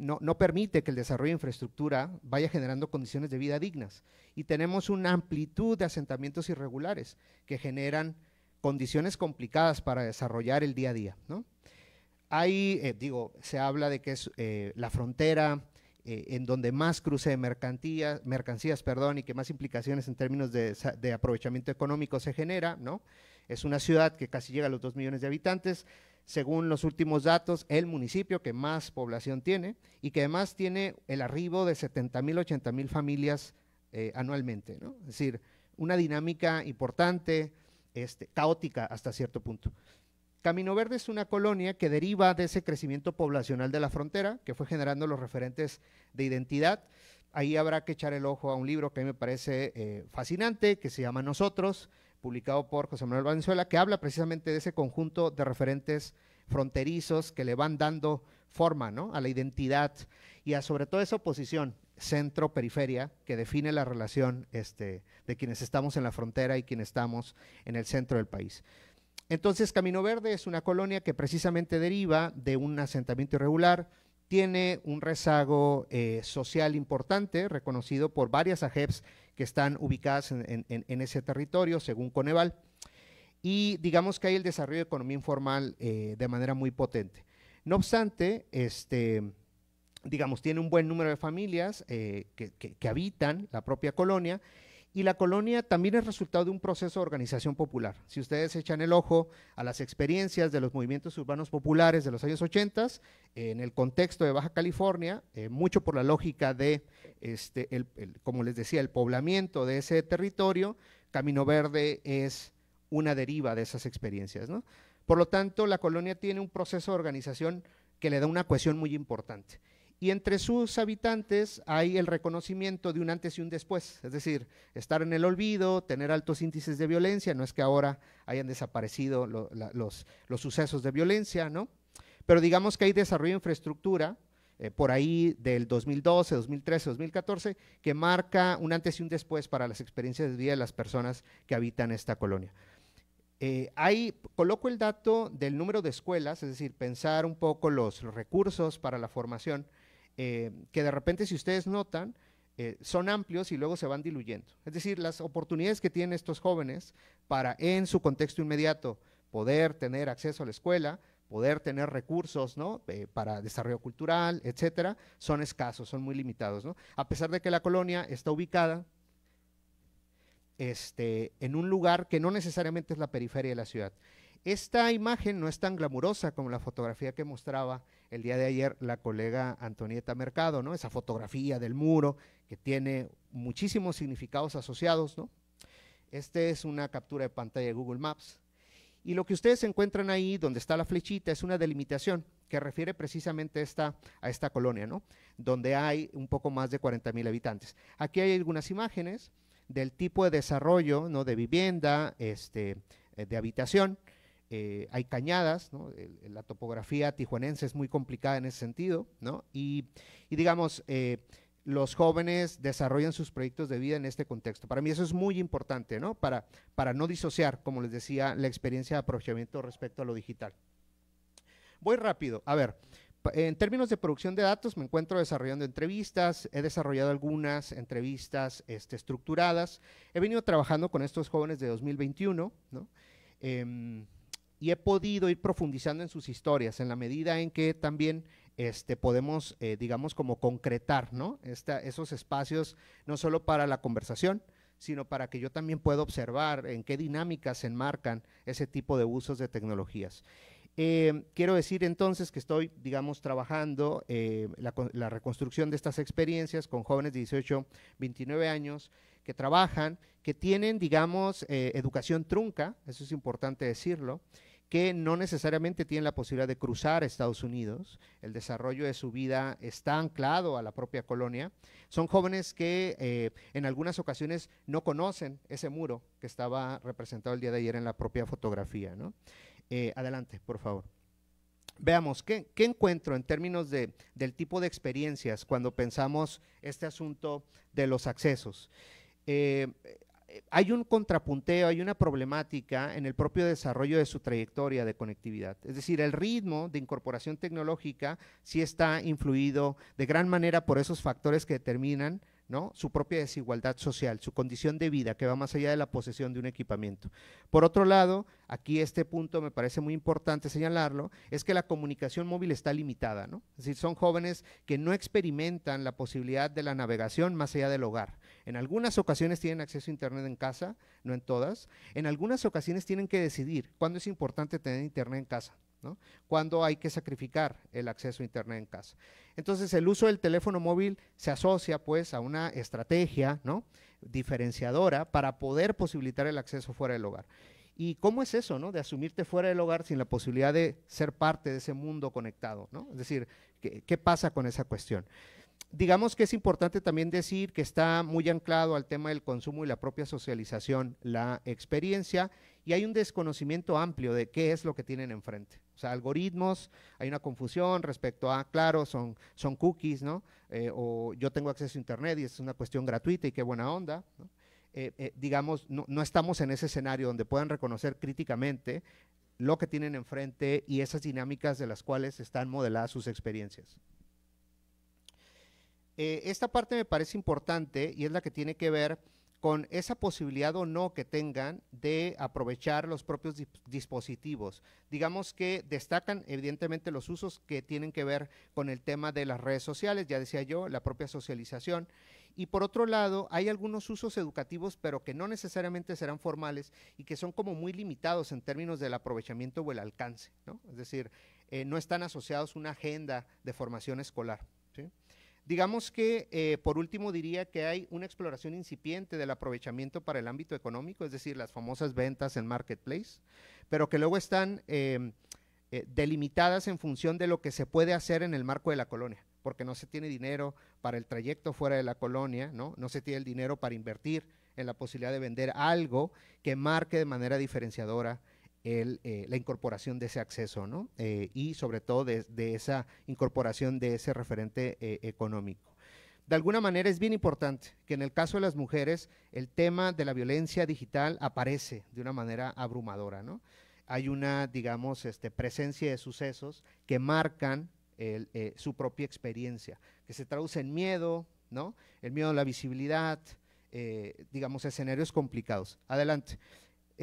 no, no permite que el desarrollo de infraestructura vaya generando condiciones de vida dignas. Y tenemos una amplitud de asentamientos irregulares que generan condiciones complicadas para desarrollar el día a día, ¿no? Ahí, eh, digo, se habla de que es eh, la frontera eh, en donde más cruce de mercancías, mercancías perdón, y que más implicaciones en términos de, aprovechamiento económico se genera, ¿no? Es una ciudad que casi llega a los 2 millones de habitantes, según los últimos datos, el municipio que más población tiene y que además tiene el arribo de 70 mil, 80 mil familias anualmente. ¿no? Es decir, una dinámica importante, este, caótica hasta cierto punto. Camino Verde es una colonia que deriva de ese crecimiento poblacional de la frontera, que fue generando los referentes de identidad. Ahí habrá que echar el ojo a un libro que a mí me parece eh, fascinante, que se llama Nosotros, publicado por José Manuel Valenzuela, que habla precisamente de ese conjunto de referentes fronterizos que le van dando forma ¿no? a la identidad y a sobre todo esa oposición centro-periferia que define la relación este, de quienes estamos en la frontera y quienes estamos en el centro del país. Entonces, Camino Verde es una colonia que precisamente deriva de un asentamiento irregular, tiene un rezago eh, social importante, reconocido por varias AGEPs que están ubicadas en, ese territorio, según Coneval, y digamos que hay el desarrollo de economía informal eh, de manera muy potente. No obstante, este, digamos, tiene un buen número de familias eh, que habitan la propia colonia, y la colonia también es resultado de un proceso de organización popular. Si ustedes echan el ojo a las experiencias de los movimientos urbanos populares de los años 80, en el contexto de Baja California, eh, mucho por la lógica de, este, como les decía, el poblamiento de ese territorio, Camino Verde es una deriva de esas experiencias. Por lo tanto, la colonia tiene un proceso de organización que le da una cohesión muy importante y entre sus habitantes hay el reconocimiento de un antes y un después, es decir, estar en el olvido, tener altos índices de violencia, no es que ahora hayan desaparecido los, los, sucesos de violencia, ¿no? Pero digamos que hay desarrollo de infraestructura eh, por ahí del 2012, 2013, 2014, que marca un antes y un después para las experiencias de vida de las personas que habitan esta colonia. Eh, ahí coloco el dato del número de escuelas, es decir, pensar un poco los recursos para la formación eh, que de repente si ustedes notan, eh, son amplios y luego se van diluyendo. Es decir, las oportunidades que tienen estos jóvenes para en su contexto inmediato poder tener acceso a la escuela, poder tener recursos eh, para desarrollo cultural, etcétera, son escasos, son muy limitados. A pesar de que la colonia está ubicada este, en un lugar que no necesariamente es la periferia de la ciudad. Esta imagen no es tan glamurosa como la fotografía que mostraba el día de ayer la colega Antonieta Mercado, ¿no? Esa fotografía del muro que tiene muchísimos significados asociados, ¿no? Este es una captura de pantalla de Google Maps. Y lo que ustedes encuentran ahí, donde está la flechita, es una delimitación que refiere precisamente esta, a esta colonia, Donde hay un poco más de 40 mil habitantes. Aquí hay algunas imágenes del tipo de desarrollo, ¿no? De vivienda, este, eh, de habitación, eh, hay cañadas, la topografía tijuanense es muy complicada en ese sentido, y, digamos, eh, los jóvenes desarrollan sus proyectos de vida en este contexto. Para mí eso es muy importante, Para, no disociar, como les decía, la experiencia de aprovechamiento respecto a lo digital. Voy rápido. A ver, en términos de producción de datos, me encuentro desarrollando entrevistas, he desarrollado algunas entrevistas este, estructuradas, he venido trabajando con estos jóvenes de 2021, ¿no? Em, y he podido ir profundizando en sus historias en la medida en que también este, podemos, eh, digamos, como concretar esos espacios no solo para la conversación, sino para que yo también pueda observar en qué dinámicas se enmarcan ese tipo de usos de tecnologías. Em, quiero decir entonces que estoy, digamos, trabajando eh, la, reconstrucción de estas experiencias con jóvenes de 18, 29 años que trabajan, que tienen, digamos, eh, educación trunca, eso es importante decirlo, que no necesariamente tienen la posibilidad de cruzar Estados Unidos. El desarrollo de su vida está anclado a la propia colonia. Son jóvenes que eh, en algunas ocasiones no conocen ese muro que estaba representado el día de ayer en la propia fotografía. Eh, adelante, por favor. Veamos, ¿qué, encuentro en términos de, del tipo de experiencias cuando pensamos este asunto de los accesos? Eh, hay un contrapunteo, hay una problemática en el propio desarrollo de su trayectoria de conectividad. Es decir, el ritmo de incorporación tecnológica sí está influido de gran manera por esos factores que determinan su propia desigualdad social, su condición de vida, que va más allá de la posesión de un equipamiento. Por otro lado, aquí este punto me parece muy importante señalarlo, es que la comunicación móvil está limitada, es decir, son jóvenes que no experimentan la posibilidad de la navegación más allá del hogar. En algunas ocasiones tienen acceso a Internet en casa, no en todas. En algunas ocasiones tienen que decidir cuándo es importante tener Internet en casa. Cuando hay que sacrificar el acceso a Internet en casa. Entonces, el uso del teléfono móvil se asocia pues a una estrategia diferenciadora para poder posibilitar el acceso fuera del hogar. ¿Y cómo es eso, no? De asumirte fuera del hogar sin la posibilidad de ser parte de ese mundo conectado, Es decir, ¿qué, qué pasa con esa cuestión? digamos que es importante también decir que está muy anclado al tema del consumo y la propia socialización, la experiencia, y hay un desconocimiento amplio de qué es lo que tienen enfrente. O sea, algoritmos, hay una confusión respecto a, claro, son, cookies, ¿no? Eh, o yo tengo acceso a Internet y es una cuestión gratuita y qué buena onda, ¿no? Eh, eh, digamos, no estamos en ese escenario donde puedan reconocer críticamente lo que tienen enfrente y esas dinámicas de las cuales están modeladas sus experiencias. Eh, esta parte me parece importante y es la que tiene que ver con esa posibilidad o no que tengan de aprovechar los propios dispositivos. Digamos que destacan evidentemente los usos que tienen que ver con el tema de las redes sociales, ya decía yo, la propia socialización. Y por otro lado, hay algunos usos educativos, pero que no necesariamente serán formales y que son como muy limitados en términos del aprovechamiento o el alcance, Es decir, eh, no están asociados a una agenda de formación escolar. Digamos que, eh, por último, diría que hay una exploración incipiente del aprovechamiento para el ámbito económico, es decir, las famosas ventas en marketplace, pero que luego están em, eh, delimitadas en función de lo que se puede hacer en el marco de la colonia, porque no se tiene dinero para el trayecto fuera de la colonia, no, no se tiene el dinero para invertir en la posibilidad de vender algo que marque de manera diferenciadora eh, la incorporación de ese acceso, ¿no? Eh, y sobre todo de, esa incorporación de ese referente eh, económico. De alguna manera es bien importante que en el caso de las mujeres el tema de la violencia digital aparece de una manera abrumadora, ¿no? Hay una, digamos, este, presencia de sucesos que marcan su propia experiencia, que se traduce en miedo, ¿no? El miedo a la visibilidad, digamos, escenarios complicados. Adelante.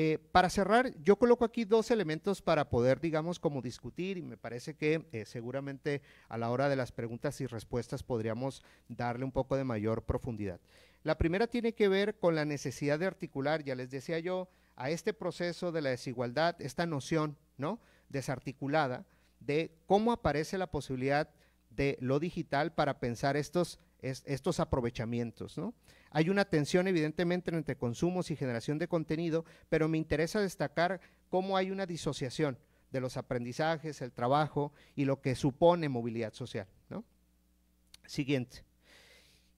Eh, para cerrar, yo coloco aquí dos elementos para poder, digamos, como discutir y me parece que eh, seguramente a la hora de las preguntas y respuestas podríamos darle un poco de mayor profundidad. La primera tiene que ver con la necesidad de articular, ya les decía yo, a este proceso de la desigualdad, esta noción, ¿no? Desarticulada de cómo aparece la posibilidad de lo digital para pensar estos estos aprovechamientos. Hay una tensión evidentemente entre consumos y generación de contenido, pero me interesa destacar cómo hay una disociación de los aprendizajes, el trabajo y lo que supone movilidad social. Siguiente.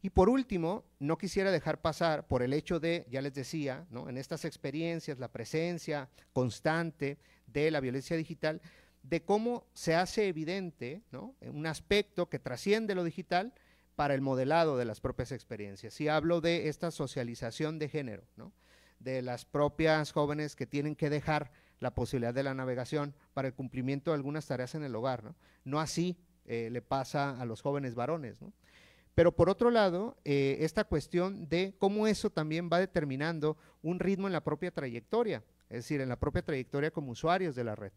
Y por último, no quisiera dejar pasar por el hecho de, ya les decía, en estas experiencias, la presencia constante de la violencia digital, de cómo se hace evidente un aspecto que trasciende lo digital para el modelado de las propias experiencias. Y hablo de esta socialización de género, de las propias jóvenes que tienen que dejar la posibilidad de la navegación para el cumplimiento de algunas tareas en el hogar. No, así eh, le pasa a los jóvenes varones. Pero por otro lado, eh, esta cuestión de cómo eso también va determinando un ritmo en la propia trayectoria, es decir, en la propia trayectoria como usuarios de la red,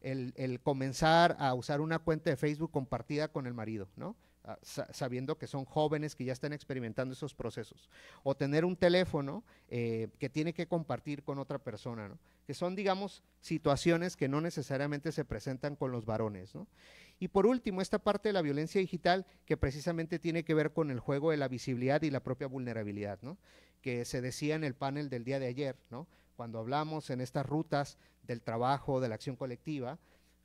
El, el comenzar a usar una cuenta de Facebook compartida con el marido, ¿no? Ah, sabiendo que son jóvenes que ya están experimentando esos procesos. O tener un teléfono eh, que tiene que compartir con otra persona, que son, digamos, situaciones que no necesariamente se presentan con los varones. Y por último, esta parte de la violencia digital que precisamente tiene que ver con el juego de la visibilidad y la propia vulnerabilidad, que se decía en el panel del día de ayer, cuando hablamos en estas rutas del trabajo, de la acción colectiva,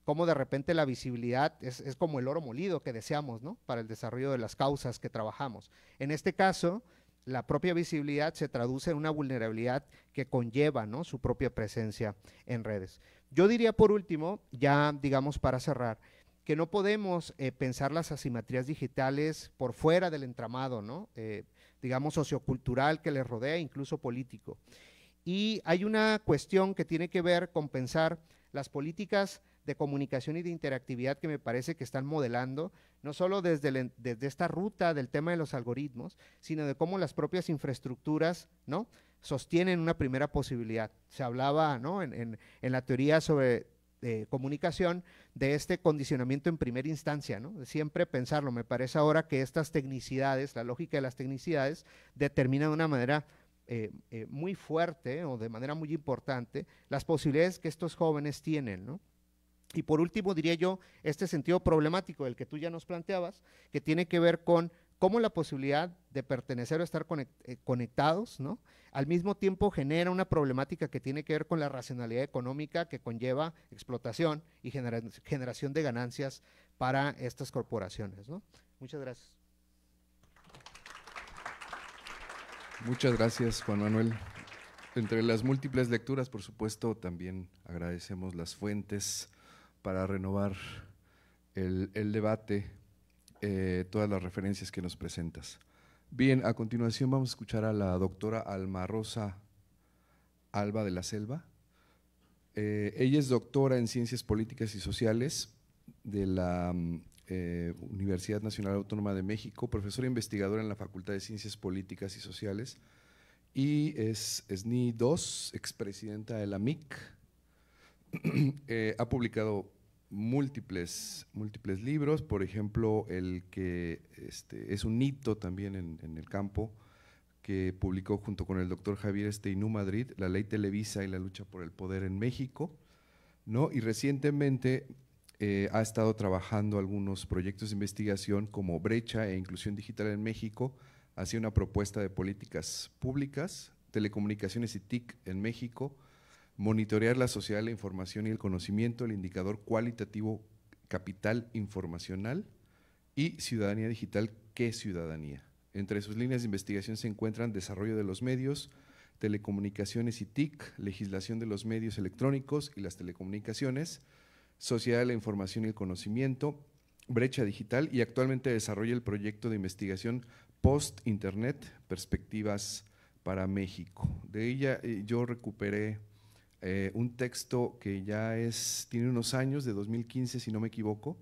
cómo de repente la visibilidad es, como el oro molido que deseamos, ¿no? Para el desarrollo de las causas que trabajamos. En este caso, la propia visibilidad se traduce en una vulnerabilidad que conlleva, ¿no? Su propia presencia en redes. Yo diría por último, ya digamos para cerrar, que no podemos eh, pensar las asimetrías digitales por fuera del entramado, ¿no? Eh, digamos sociocultural que les rodea, incluso político. Y hay una cuestión que tiene que ver con pensar las políticas de comunicación y de interactividad que me parece que están modelando, no solo desde, desde esta ruta del tema de los algoritmos, sino de cómo las propias infraestructuras, ¿no? sostienen una primera posibilidad. Se hablaba ¿no? en, la teoría sobre eh, comunicación de este condicionamiento en primera instancia, ¿no? siempre pensarlo. Me parece ahora que estas tecnicidades, la lógica de las tecnicidades, determina de una manera eh, eh, muy fuerte o de manera muy importante las posibilidades que estos jóvenes tienen. ¿no? Y por último, diría yo, este sentido problemático del que tú ya nos planteabas, que tiene que ver con cómo la posibilidad de pertenecer o estar eh, conectados, ¿no? Al mismo tiempo genera una problemática que tiene que ver con la racionalidad económica que conlleva explotación y generación de ganancias para estas corporaciones, Muchas gracias. Muchas gracias, Juan Manuel. Entre las múltiples lecturas, por supuesto, también agradecemos las fuentes para renovar el, debate, eh, todas las referencias que nos presentas. Bien, a continuación vamos a escuchar a la doctora Alma Rosa Alba de la Selva. Eh, ella es doctora en Ciencias Políticas y Sociales de la mm, eh, Universidad Nacional Autónoma de México, profesora investigadora en la Facultad de Ciencias Políticas y Sociales y es ni 2, expresidenta de la MIC [CLEARS THROAT] Eh, ha publicado múltiples, múltiples libros, por ejemplo, el que este, es un hito también en, el campo, que publicó junto con el doctor Javier Esteinú Madrid, La ley Televisa y la lucha por el poder en México, ¿no? y recientemente eh, ha estado trabajando algunos proyectos de investigación como Brecha e Inclusión Digital en México, hacia una propuesta de políticas públicas, telecomunicaciones y TIC en México, monitorear la sociedad de la información y el conocimiento, el indicador cualitativo capital informacional y ciudadanía digital, ¿qué ciudadanía? Entre sus líneas de investigación se encuentran desarrollo de los medios, telecomunicaciones y TIC, legislación de los medios electrónicos y las telecomunicaciones, sociedad de la información y el conocimiento, brecha digital y actualmente desarrolla el proyecto de investigación post-internet, perspectivas para México. De ella eh, yo recuperé eh, un texto que ya es, tiene unos años, de 2015 si no me equivoco,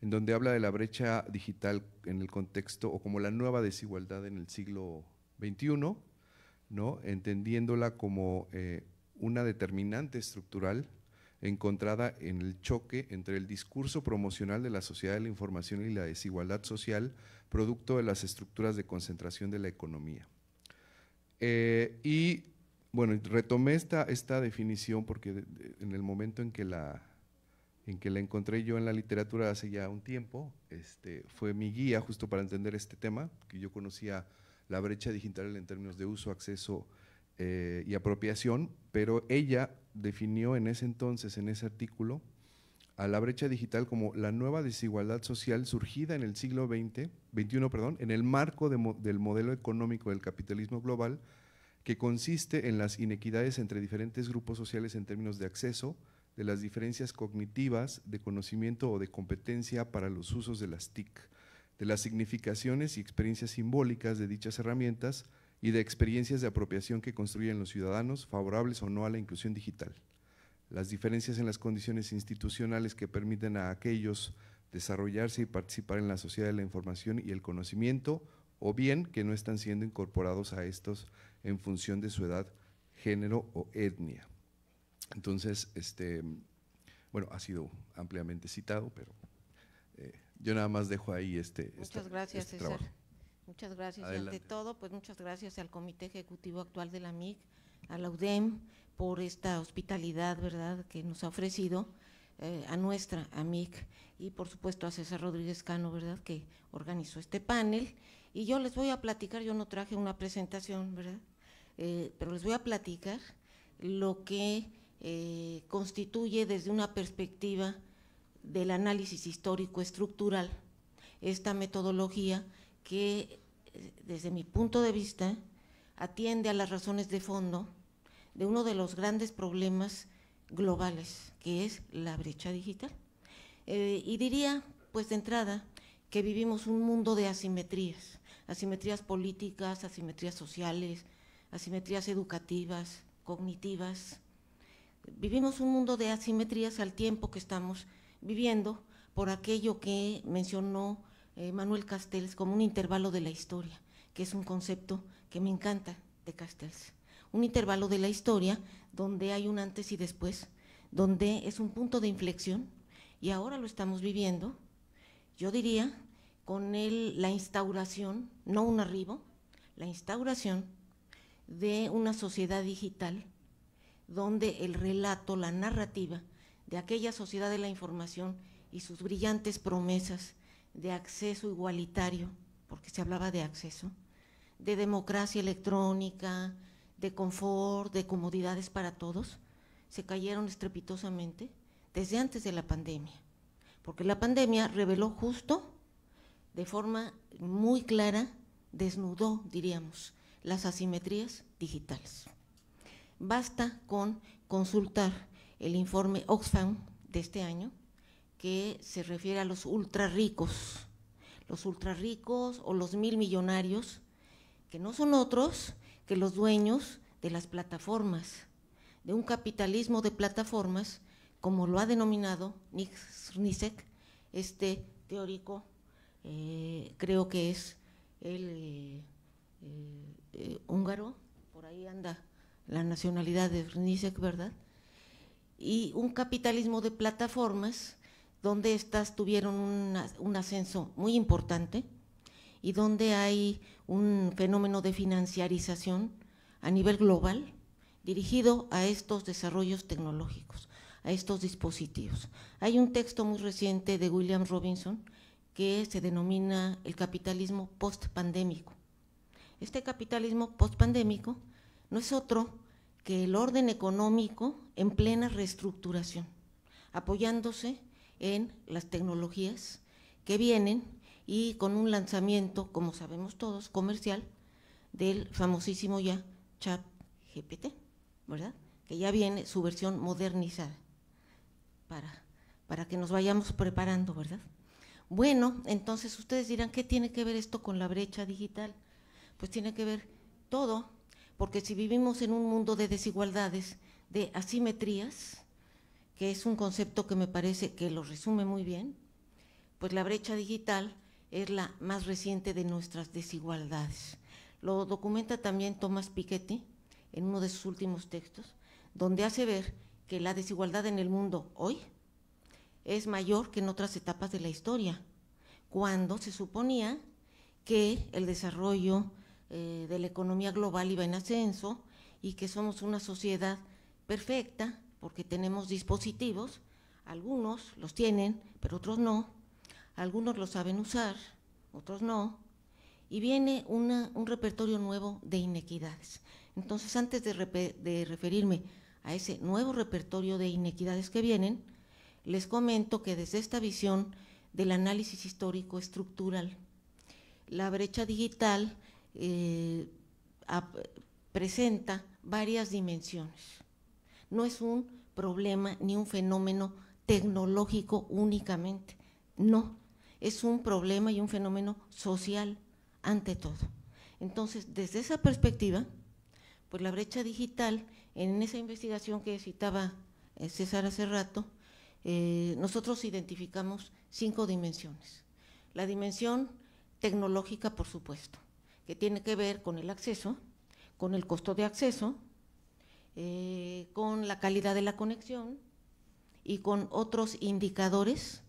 en donde habla de la brecha digital en el contexto o como la nueva desigualdad en el siglo XXI, ¿no? entendiéndola como eh, una determinante estructural encontrada en el choque entre el discurso promocional de la sociedad de la información y la desigualdad social, producto de las estructuras de concentración de la economía. Eh, y bueno, retomé esta, esta definición porque en el momento en que, la, en que la encontré yo en la literatura hace ya un tiempo, este, fue mi guía justo para entender este tema, que yo conocía la brecha digital en términos de uso, acceso eh, y apropiación, pero ella definió en ese entonces, en ese artículo, a la brecha digital como la nueva desigualdad social surgida en el siglo XX, 21, perdón, en el marco del modelo económico del capitalismo global, que consiste en las inequidades entre diferentes grupos sociales en términos de acceso, de las diferencias cognitivas, de conocimiento o de competencia para los usos de las TIC, de las significaciones y experiencias simbólicas de dichas herramientas y de experiencias de apropiación que construyen los ciudadanos favorables o no a la inclusión digital. Las diferencias en las condiciones institucionales que permiten a aquellos desarrollarse y participar en la sociedad de la información y el conocimiento o bien que no están siendo incorporados a estos en función de su edad, género o etnia. Entonces, este, bueno, ha sido ampliamente citado, pero eh, yo nada más dejo ahí este. Muchas este gracias, César. Muchas gracias. Y ante todo, pues muchas gracias al Comité Ejecutivo actual de la MIC, a la UDEM, por esta hospitalidad, ¿verdad?, que nos ha ofrecido. Eh, a nuestra, a y por supuesto a César Rodríguez Cano, ¿verdad?, que organizó este panel y yo les voy a platicar, yo no traje una presentación, ¿verdad? Eh, pero les voy a platicar lo que eh, constituye desde una perspectiva del análisis histórico estructural esta metodología que eh, desde mi punto de vista atiende a las razones de fondo de uno de los grandes problemas globales que es la brecha digital. y diría pues de entrada que vivimos un mundo de asimetrías asimetrías políticas, asimetrías sociales, asimetrías educativas, cognitivas. Vivimos un mundo de asimetrías al tiempo que estamos viviendo por aquello que mencionó eh, Manuel Castells como un intervalo de la historia, que es un concepto que me encanta de Castells. Un intervalo de la historia donde hay un antes y después, donde es un punto de inflexión y ahora lo estamos viviendo, yo diría con el, la instauración, no un arribo, la instauración de una sociedad digital donde el relato, la narrativa de aquella sociedad de la información y sus brillantes promesas de acceso igualitario, porque se hablaba de acceso, de democracia electrónica, de confort, de comodidades para todos, se cayeron estrepitosamente desde antes de la pandemia, porque la pandemia reveló justo de forma muy clara desnudó, diríamos, las asimetrías digitales. Basta con consultar el informe Oxfam de este año, que se refiere a los ultra ricos, los ultra ricos o los mil millonarios, que no son otros que los dueños de las plataformas, de un capitalismo de plataformas, como lo ha denominado Nick Srnicek, este teórico eh, creo que es el eh, eh, húngaro, por ahí anda la nacionalidad de Rnisek, ¿verdad? Y un capitalismo de plataformas donde estas tuvieron un, un ascenso muy importante y donde hay un fenómeno de financiarización a nivel global dirigido a estos desarrollos tecnológicos, a estos dispositivos. Hay un texto muy reciente de William Robinson que se denomina el capitalismo postpandémico. Este capitalismo postpandémico no es otro que el orden económico en plena reestructuración, apoyándose en las tecnologías que vienen y con un lanzamiento, como sabemos todos, comercial del famosísimo ya Chat GPT, ¿verdad? Que ya viene su versión modernizada para, para que nos vayamos preparando, ¿verdad? Bueno, entonces ustedes dirán, ¿qué tiene que ver esto con la brecha digital? Pues tiene que ver todo, porque si vivimos en un mundo de desigualdades, de asimetrías, que es un concepto que me parece que lo resume muy bien, pues la brecha digital es la más reciente de nuestras desigualdades. Lo documenta también Tomás Piketty en uno de sus últimos textos, donde hace ver que la desigualdad en el mundo hoy es mayor que en otras etapas de la historia, cuando se suponía que el desarrollo eh, de la economía global iba en ascenso y que somos una sociedad perfecta porque tenemos dispositivos, algunos los tienen, pero otros no, algunos los saben usar, otros no, y viene un repertorio nuevo de inequidades. Entonces, antes de referirme a ese nuevo repertorio de inequidades que vienen, les comento que desde esta visión del análisis histórico estructural, la brecha digital eh, presenta varias dimensiones. No es un problema ni un fenómeno tecnológico únicamente, no, es un problema y un fenómeno social ante todo. Entonces, desde esa perspectiva, pues la brecha digital, en esa investigación que citaba eh, César hace rato, eh, nosotros identificamos cinco dimensiones. La dimensión tecnológica, por supuesto, que tiene que ver con el acceso, con el costo de acceso, eh, con la calidad de la conexión y con otros indicadores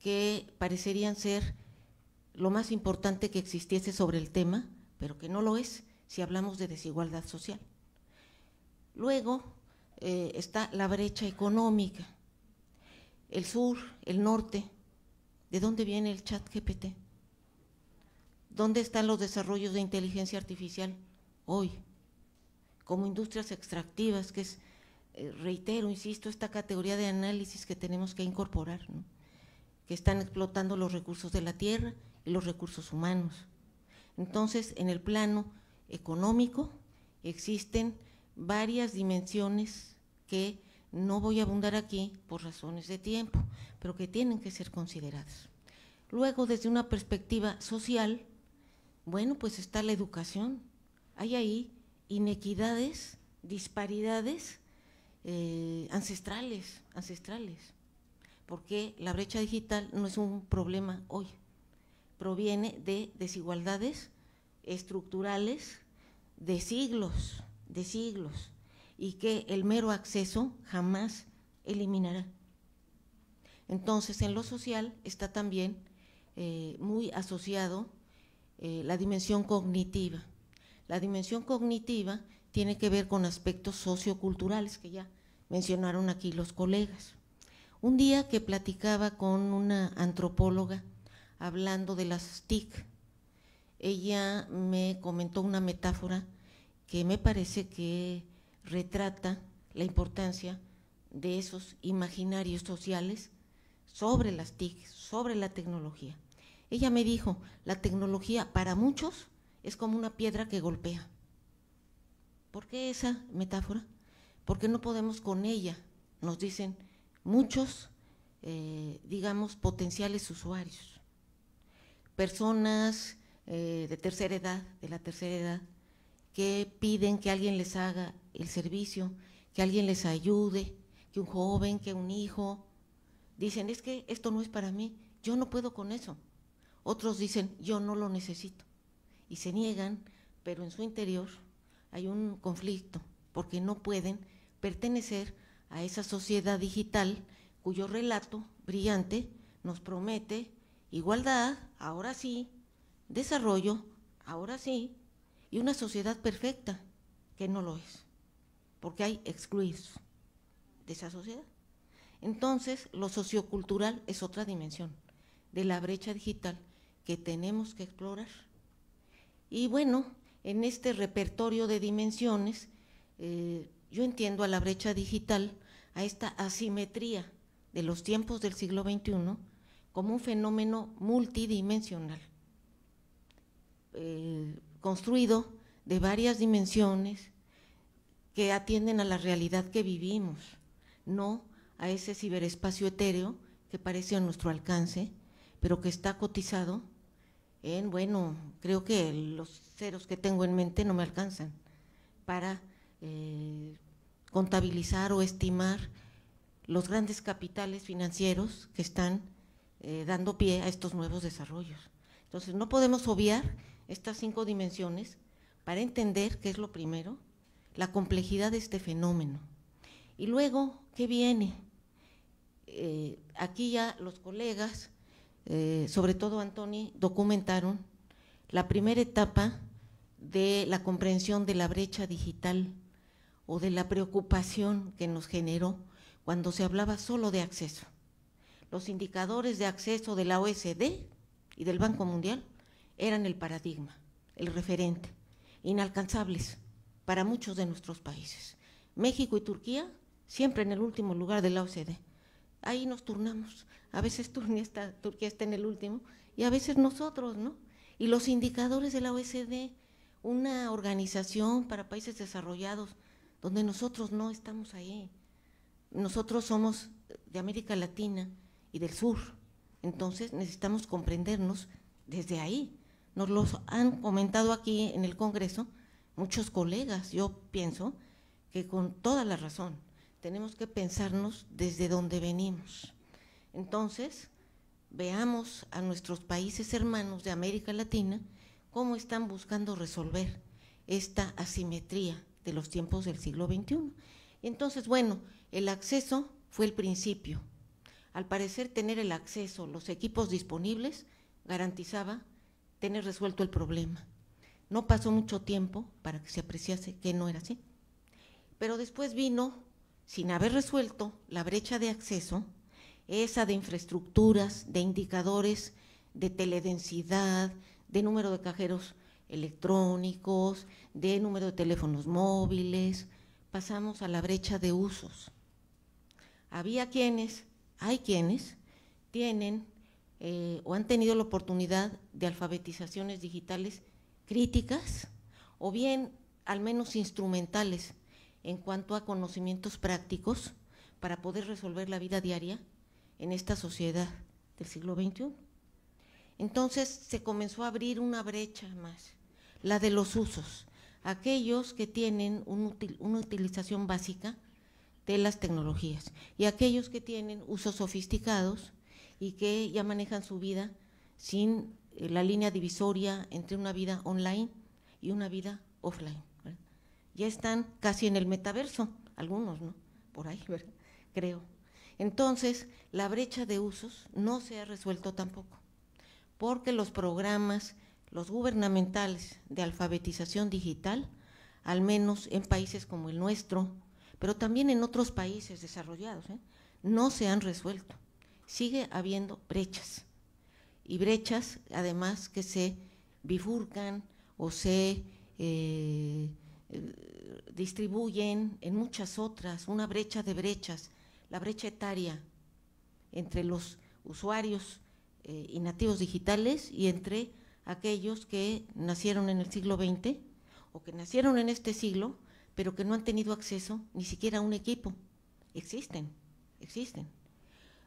que parecerían ser lo más importante que existiese sobre el tema, pero que no lo es si hablamos de desigualdad social. Luego eh, está la brecha económica, el sur, el norte. ¿De dónde viene el chat GPT? ¿Dónde están los desarrollos de inteligencia artificial hoy? Como industrias extractivas, que es, eh, reitero, insisto, esta categoría de análisis que tenemos que incorporar, que están explotando los recursos de la tierra y los recursos humanos. Entonces, en el plano económico existen varias dimensiones que no voy a abundar aquí por razones de tiempo, pero que tienen que ser consideradas. Luego, desde una perspectiva social, bueno, pues está la educación. Hay ahí inequidades, disparidades eh, ancestrales, ancestrales, porque la brecha digital no es un problema hoy, proviene de desigualdades estructurales de siglos, de siglos y que el mero acceso jamás eliminará. Entonces, en lo social está también eh, muy asociado eh, la dimensión cognitiva. La dimensión cognitiva tiene que ver con aspectos socioculturales que ya mencionaron aquí los colegas. Un día que platicaba con una antropóloga hablando de las TIC, ella me comentó una metáfora que me parece que retrata la importancia de esos imaginarios sociales sobre las TIC, sobre la tecnología. Ella me dijo, la tecnología para muchos es como una piedra que golpea. ¿Por qué esa metáfora? Porque no podemos con ella, nos dicen muchos, eh, digamos, potenciales usuarios, personas eh, de tercera edad, de la tercera edad, que piden que alguien les haga el servicio, que alguien les ayude, que un joven, que un hijo. Dicen, es que esto no es para mí, yo no puedo con eso. Otros dicen, yo no lo necesito. Y se niegan, pero en su interior hay un conflicto, porque no pueden pertenecer a esa sociedad digital cuyo relato brillante nos promete igualdad, ahora sí, desarrollo, ahora sí, y una sociedad perfecta, que no lo es, porque hay excluidos de esa sociedad. Entonces, lo sociocultural es otra dimensión de la brecha digital que tenemos que explorar. Y bueno, en este repertorio de dimensiones, eh, yo entiendo a la brecha digital, a esta asimetría de los tiempos del siglo XXI, como un fenómeno multidimensional. Eh, construido de varias dimensiones que atienden a la realidad que vivimos, no a ese ciberespacio etéreo que parece a nuestro alcance, pero que está cotizado en, bueno, creo que los ceros que tengo en mente no me alcanzan para eh, contabilizar o estimar los grandes capitales financieros que están eh, dando pie a estos nuevos desarrollos. Entonces, no podemos obviar estas cinco dimensiones para entender, qué es lo primero, la complejidad de este fenómeno. Y luego, ¿qué viene? Eh, aquí ya los colegas, eh, sobre todo Antoni, documentaron la primera etapa de la comprensión de la brecha digital o de la preocupación que nos generó cuando se hablaba solo de acceso. Los indicadores de acceso de la OSD y del Banco Mundial eran el paradigma, el referente, inalcanzables para muchos de nuestros países. México y Turquía siempre en el último lugar de la OCDE. Ahí nos turnamos. A veces Turquía está, en el último y a veces nosotros, ¿no? Y los indicadores de la OCDE, una organización para países desarrollados, donde nosotros no estamos ahí. Nosotros somos de América Latina y del sur. Entonces necesitamos comprendernos desde ahí nos los han comentado aquí en el Congreso muchos colegas, yo pienso que con toda la razón tenemos que pensarnos desde dónde venimos. Entonces, veamos a nuestros países hermanos de América Latina cómo están buscando resolver esta asimetría de los tiempos del siglo XXI. Entonces, bueno, el acceso fue el principio. Al parecer, tener el acceso, los equipos disponibles, garantizaba tener resuelto el problema. No pasó mucho tiempo para que se apreciase que no era así. Pero después vino, sin haber resuelto la brecha de acceso, esa de infraestructuras, de indicadores de teledensidad, de número de cajeros electrónicos, de número de teléfonos móviles. Pasamos a la brecha de usos. Había quienes, hay quienes, tienen eh, o han tenido la oportunidad de alfabetizaciones digitales críticas o bien al menos instrumentales en cuanto a conocimientos prácticos para poder resolver la vida diaria en esta sociedad del siglo XXI. Entonces se comenzó a abrir una brecha más, la de los usos, aquellos que tienen una utilización básica de las tecnologías y aquellos que tienen usos sofisticados y que ya manejan su vida sin eh, la línea divisoria entre una vida online y una vida offline. Ya están casi en el metaverso, algunos, ¿no? Por ahí, creo. Entonces, la brecha de usos no se ha resuelto tampoco, porque los programas, los gubernamentales de alfabetización digital, al menos en países como el nuestro, pero también en otros países desarrollados, ¿eh? no se han resuelto sigue habiendo brechas. Y brechas, además, que se bifurcan o se eh, distribuyen en muchas otras, una brecha de brechas, la brecha etaria entre los usuarios eh, y nativos digitales y entre aquellos que nacieron en el siglo XX o que nacieron en este siglo, pero que no han tenido acceso ni siquiera a un equipo. Existen, existen.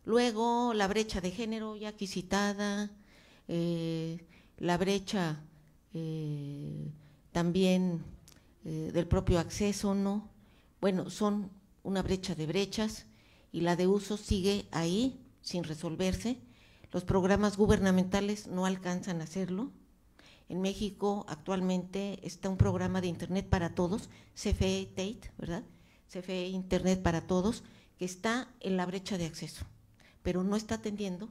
Luego la brecha de género ya aquí eh, la brecha eh, también eh, del propio acceso, ¿no? Bueno, son una brecha de brechas y la de uso sigue ahí sin resolverse. Los programas gubernamentales no alcanzan a hacerlo. En México actualmente está un programa de Internet para Todos, CFE TATE, ¿verdad? CFE Internet para Todos, que está en la brecha de acceso pero no está atendiendo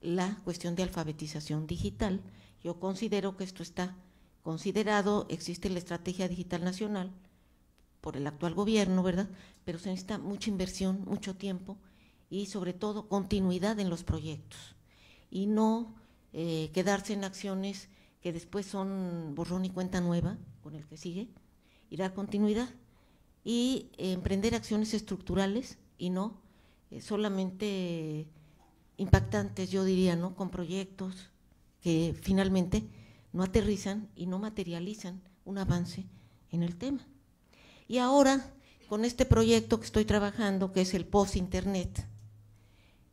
la cuestión de alfabetización digital. Yo considero que esto está considerado, existe la estrategia digital nacional por el actual gobierno, ¿verdad? Pero se necesita mucha inversión, mucho tiempo y sobre todo continuidad en los proyectos y no eh, quedarse en acciones que después son borrón y cuenta nueva con el que sigue y dar continuidad y eh, emprender acciones estructurales y no eh, solamente impactantes, yo diría, ¿no? Con proyectos que finalmente no aterrizan y no materializan un avance en el tema. Y ahora, con este proyecto que estoy trabajando, que es el post-internet,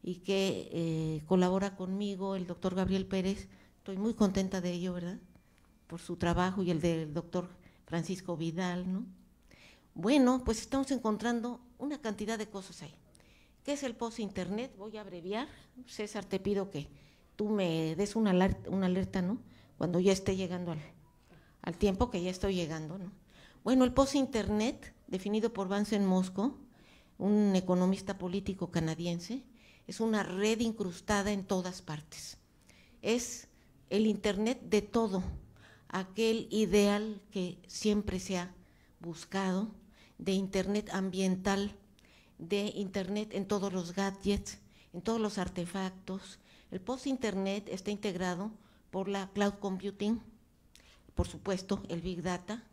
y que eh, colabora conmigo el doctor Gabriel Pérez, estoy muy contenta de ello, ¿verdad? Por su trabajo y el del doctor Francisco Vidal, ¿no? Bueno, pues estamos encontrando una cantidad de cosas ahí. ¿Qué es el post-internet? Voy a abreviar. César, te pido que tú me des una alerta, una alerta ¿no? Cuando ya esté llegando al, tiempo que ya estoy llegando, ¿no? Bueno, el post-internet, definido por Vance Mosco, un economista político canadiense, es una red incrustada en todas partes. Es el Internet de todo, aquel ideal que siempre se ha buscado de Internet ambiental, de Internet en todos los gadgets, en todos los artefactos. El post-Internet está integrado por la cloud computing, por supuesto, el Big Data,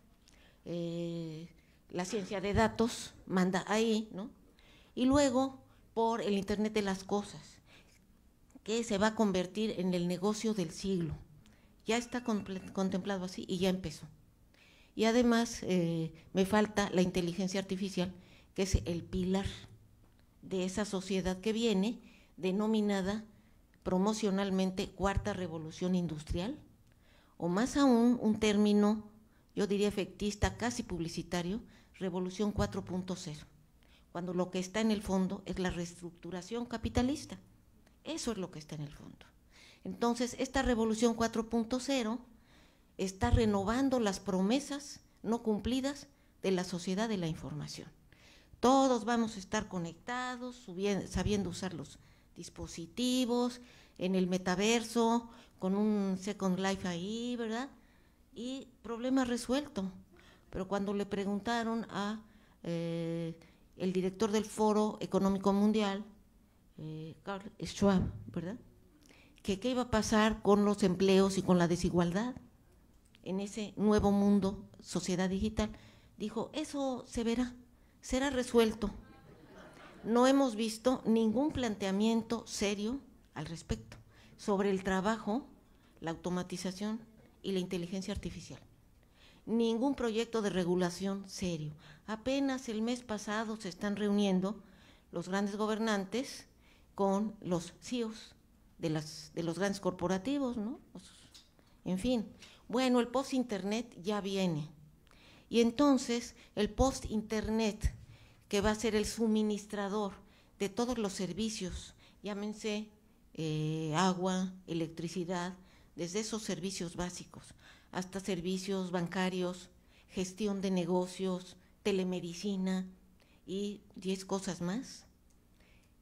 eh, la ciencia de datos manda ahí, ¿no? Y luego por el Internet de las Cosas, que se va a convertir en el negocio del siglo. Ya está contemplado así y ya empezó. Y además eh, me falta la inteligencia artificial, que es el pilar de esa sociedad que viene denominada promocionalmente cuarta revolución industrial, o más aún un término, yo diría efectista, casi publicitario, revolución 4.0, cuando lo que está en el fondo es la reestructuración capitalista. Eso es lo que está en el fondo. Entonces, esta revolución 4.0 está renovando las promesas no cumplidas de la sociedad de la información todos vamos a estar conectados, sabiendo usar los dispositivos, en el metaverso, con un Second Life ahí, ¿verdad? Y problema resuelto. Pero cuando le preguntaron a eh, el director del Foro Económico Mundial, eh, Carl Schwab, ¿verdad? Que qué iba a pasar con los empleos y con la desigualdad en ese nuevo mundo, sociedad digital, dijo, eso se verá será resuelto. No hemos visto ningún planteamiento serio al respecto sobre el trabajo, la automatización y la inteligencia artificial. Ningún proyecto de regulación serio. Apenas el mes pasado se están reuniendo los grandes gobernantes con los CEOs de, de los grandes corporativos, ¿no? En fin, bueno, el post-internet ya viene. Y entonces el post-internet, que va a ser el suministrador de todos los servicios, llámense eh, agua, electricidad, desde esos servicios básicos hasta servicios bancarios, gestión de negocios, telemedicina y 10 cosas más,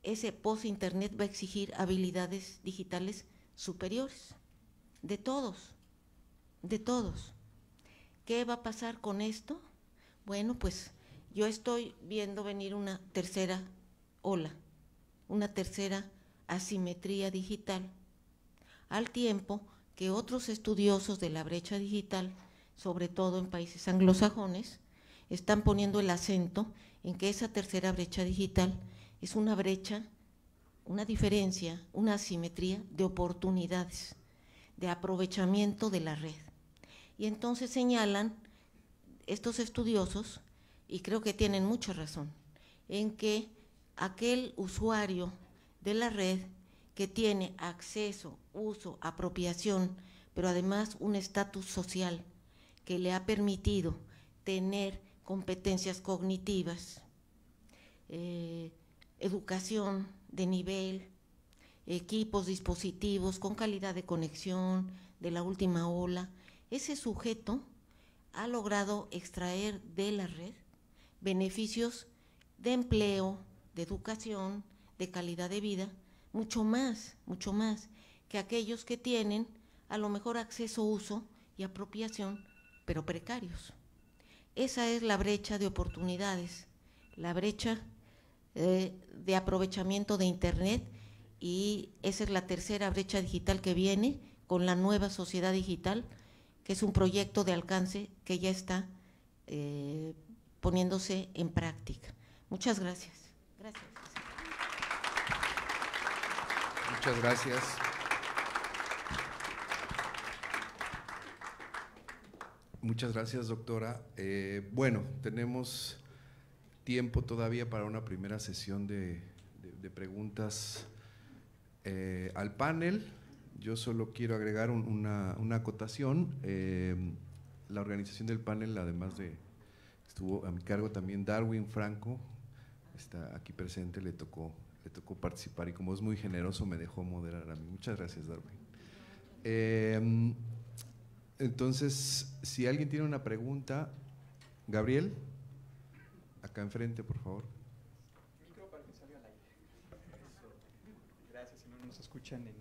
ese post-internet va a exigir habilidades digitales superiores, de todos, de todos. ¿Qué va a pasar con esto? Bueno, pues yo estoy viendo venir una tercera ola, una tercera asimetría digital, al tiempo que otros estudiosos de la brecha digital, sobre todo en países anglosajones, están poniendo el acento en que esa tercera brecha digital es una brecha, una diferencia, una asimetría de oportunidades, de aprovechamiento de la red. Y entonces señalan estos estudiosos, y creo que tienen mucha razón, en que aquel usuario de la red que tiene acceso, uso, apropiación, pero además un estatus social que le ha permitido tener competencias cognitivas, eh, educación de nivel, equipos, dispositivos con calidad de conexión de la última ola, ese sujeto ha logrado extraer de la red beneficios de empleo, de educación, de calidad de vida, mucho más, mucho más que aquellos que tienen a lo mejor acceso, uso y apropiación, pero precarios. Esa es la brecha de oportunidades, la brecha eh, de aprovechamiento de Internet y esa es la tercera brecha digital que viene con la nueva sociedad digital que es un proyecto de alcance que ya está eh, poniéndose en práctica. Muchas gracias. Gracias. Muchas gracias. Muchas gracias, doctora. Eh, bueno, tenemos tiempo todavía para una primera sesión de, preguntas eh, al panel. Yo solo quiero agregar una, acotación. Eh, la organización del panel, además de, estuvo a mi cargo también Darwin Franco, está aquí presente, le tocó, le tocó participar y como es muy generoso me dejó moderar a mí. Muchas gracias, Darwin. Em, entonces, si alguien tiene una pregunta, Gabriel, acá enfrente, por favor. Micro para que al aire. Gracias, si no nos escuchan en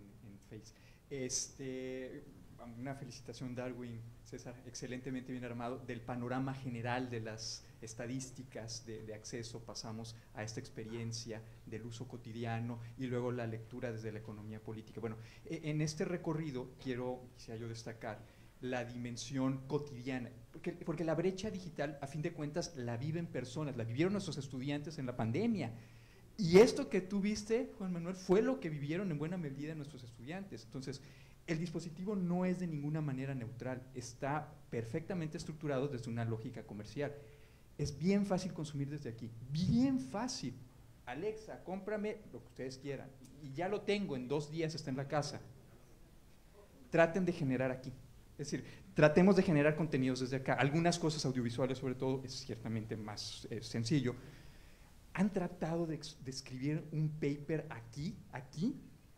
Facebook. Este, una felicitación Darwin, César, excelentemente bien armado, del panorama general de las estadísticas de, acceso, pasamos a esta experiencia del uso cotidiano y luego la lectura desde la economía política. Bueno, e, en este recorrido quiero, quisiera yo destacar, la dimensión cotidiana, porque, porque la brecha digital, a fin de cuentas, la viven personas, la vivieron nuestros estudiantes en la pandemia, y esto que tú viste, Juan Manuel, fue lo que vivieron en buena medida nuestros estudiantes. Entonces, el dispositivo no es de ninguna manera neutral, está perfectamente estructurado desde una lógica comercial. Es bien fácil consumir desde aquí, bien fácil. Alexa, cómprame lo que ustedes quieran. Y ya lo tengo, en dos días está en la casa. Traten de generar aquí. Es decir, tratemos de generar contenidos desde acá. Algunas cosas audiovisuales, sobre todo, es ciertamente más eh, sencillo, han tratado de, escribir un paper aquí, aquí.